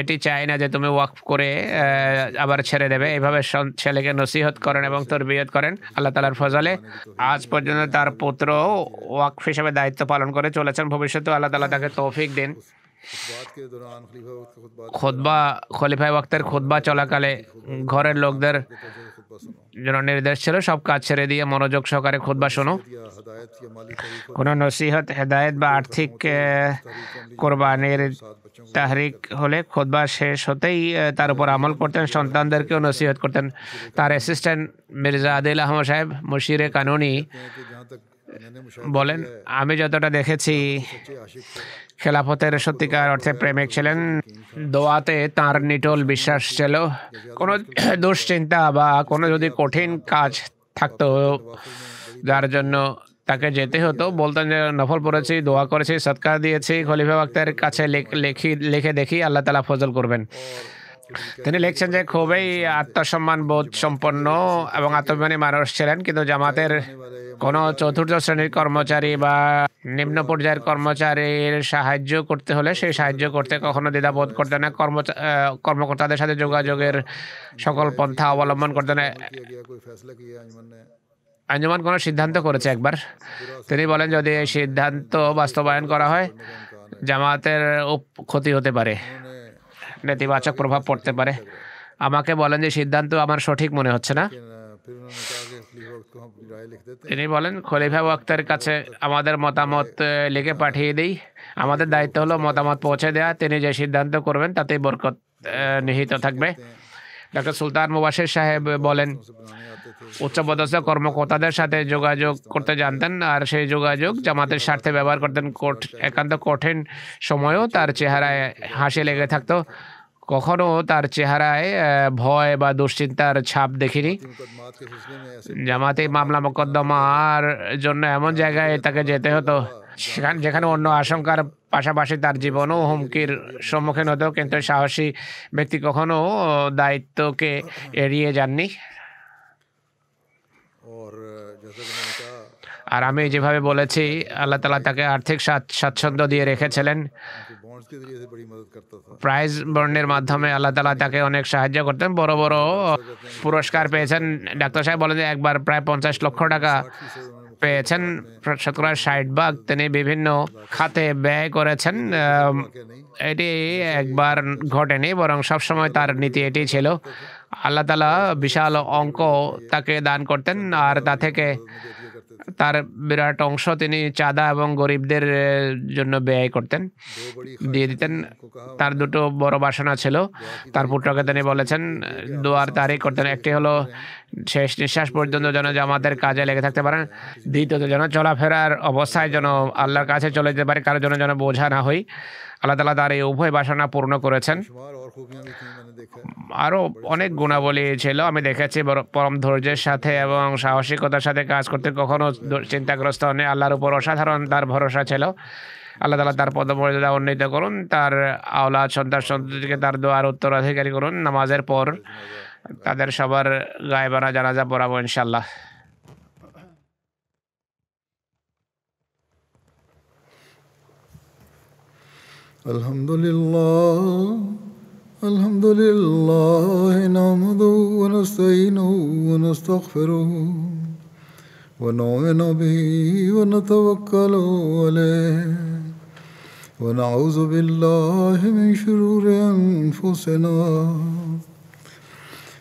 এটি চাই না যে তুমি ওয়াক করে আবার ছেড়ে দেবে এভাবে ছেলেকে নসিহত করেন এবং বিয়ত করেন আল্লাহ তালার ফজলে আজ পর্যন্ত তার পুত্র ওয়াকফ হিসেবে দায়িত্ব পালন করে চলেছেন ভবিষ্যতে আল্লাহ তালা তাকে তৌফিক দিন খোদবা খলিফায় ওয়াক্তের খোদবা চলাকালে ঘরের লোকদের যেন নির্দেশ ছিল সব কাজ ছেড়ে দিয়ে মনোযোগ সহকারে খুদবা শোনো কোনো নসিহত হেদায়ত বা আর্থিক কোরবানির তাহরিক হলে খোদবা শেষ হতেই তার উপর আমল করতেন সন্তানদেরকেও নসিহত করতেন তার অ্যাসিস্ট্যান্ট মির্জা আদিল আহমদ সাহেব মুশিরে কানুনি বলেন আমি যতটা দেখেছি খেলাফতের সত্যিকার অর্থে প্রেমিক ছিলেন দোয়াতে তার নিটল বিশ্বাস ছিল কোনো দুশ্চিন্তা বা কোনো যদি কঠিন কাজ থাকত যার জন্য তাকে যেতে হতো বলতেন যে নফল পড়েছি দোয়া করেছি সৎকার দিয়েছি খলিফা বাক্তের কাছে লিখি লিখে দেখি আল্লাহ তালা ফজল করবেন তিনি লিখছেন যে খুবই আত্মসম্মান বোধ সম্পন্ন এবং আত্মবিমানী মানুষ ছিলেন কিন্তু জামাতের কোনো চতুর্থ শ্রেণীর কর্মচারী বা নিম্ন পর্যায়ের কর্মচারীর সাহায্য করতে হলে সেই সাহায্য করতে কখনো দ্বিধাবোধ করতে না কর্ম কর্মকর্তাদের সাথে যোগাযোগের সকল পন্থা অবলম্বন করতে না আঞ্জুমান কোনো সিদ্ধান্ত করেছে একবার তিনি বলেন যদি এই সিদ্ধান্ত বাস্তবায়ন করা হয় জামাতের ক্ষতি হতে পারে নেতিবাচক প্রভাব পড়তে পারে আমাকে বলেন যে সিদ্ধান্ত আমার সঠিক মনে হচ্ছে না তিনি বলেন খলিফা আক্তার কাছে আমাদের মতামত লিখে পাঠিয়ে দিই আমাদের দায়িত্ব হলো মতামত পৌঁছে দেওয়া তিনি যে সিদ্ধান্ত করবেন তাতেই বরকত নিহিত থাকবে ডক্টর সুলতান মুবাসির সাহেব বলেন উচ্চপদস্থ কর্মকর্তাদের সাথে যোগাযোগ করতে জানতেন আর সেই যোগাযোগ জামাতের স্বার্থে ব্যবহার করতেন একান্ত কঠিন সময়ও তার চেহারায় হাসি লেগে থাকতো কখনো তার চেহারায় ভয় বা দুশ্চিন্তার ছাপ দেখিনি জামাতে মামলা মোকদ্দমার জন্য এমন জায়গায় তাকে যেতে হতো সেখানে যেখানে অন্য আশঙ্কার পাশাপাশি তার জীবনও হুমকির সম্মুখীন হতো কিন্তু সাহসী ব্যক্তি কখনো দায়িত্বকে এড়িয়ে যাননি আর আমি যেভাবে বলেছি আল্লাহ তালা তাকে আর্থিক স্বাচ্ছন্দ্য দিয়ে রেখেছিলেন প্রাইজ বর্ণের মাধ্যমে আল্লাহ তালা তাকে অনেক সাহায্য করতেন বড় বড় পুরস্কার পেয়েছেন ডাক্তার সাহেব বলেন যে একবার প্রায় পঞ্চাশ লক্ষ টাকা পেয়েছেন শতকরা ষাট ভাগ তিনি বিভিন্ন খাতে ব্যয় করেছেন এটি একবার ঘটেনি বরং সবসময় তার নীতি এটি ছিল আল্লাহ তালা বিশাল অঙ্ক তাকে দান করতেন আর তা থেকে তার বিরাট অংশ তিনি চাঁদা এবং গরিবদের জন্য ব্যয় করতেন দিয়ে দিতেন তার দুটো বড় বাসনা ছিল তার পুত্রকে তিনি বলেছেন দুয়ার তারই করতেন একটি হলো শেষ নিঃশ্বাস পর্যন্ত যেন যে আমাদের কাজে লেগে থাকতে পারেন দ্বিতীয়ত যেন চলাফেরার অবস্থায় যেন আল্লাহর কাছে চলে যেতে পারে কারোর জন্য যেন বোঝা না হই আল্লাহ তালা তার এই উভয় বাসনা পূর্ণ করেছেন আরও অনেক গুণাবলী ছিল আমি দেখেছি পরম ধৈর্যের সাথে এবং সাহসিকতার সাথে কাজ করতে কখনো চিন্তাগ্রস্ত নেই আল্লাহর উপর অসাধারণ তার ভরসা ছিল আল্লাহ তালা তার পদমর্যাদা উন্নীত করুন তার আওলা সন্তান সন্ততিকে তার দোয়ার উত্তরাধিকারী করুন নামাজের পর তাদের সবার গায়েবানা জানাজা পড়াবো ইনশাল্লাহ الحمد لله الحمد لله نحمده ونستعينه ونستغفره ونؤمن به ونتوكل عليه ونعوذ بالله من شرور انفسنا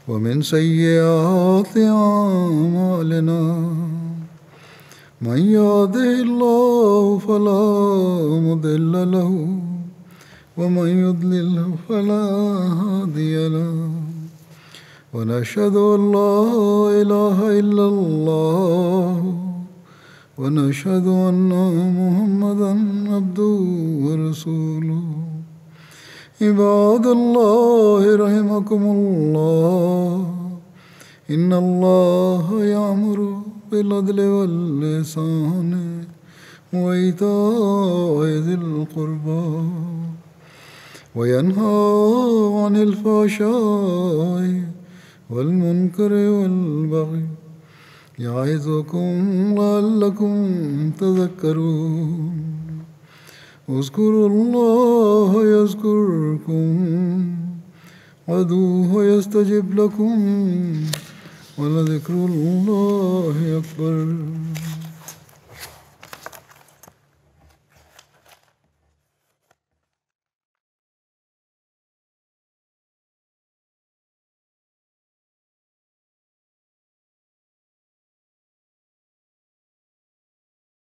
ومن سيئات أعمالنا من يهده الله فلا مضل له ومن يضلل فلا هادي له ونشهد أن لا إله إلا الله ونشهد أن محمدا عبده ورسوله عباد الله رحمكم الله إن الله يأمر بالعدل واللسان وإيتاء ذي القربى وينهى عن الفحشاء والمنكر والبغي يعظكم لعلكم تذكرون واذكروا الله يذكركم وادوه يستجب لكم ولذكر الله أكبر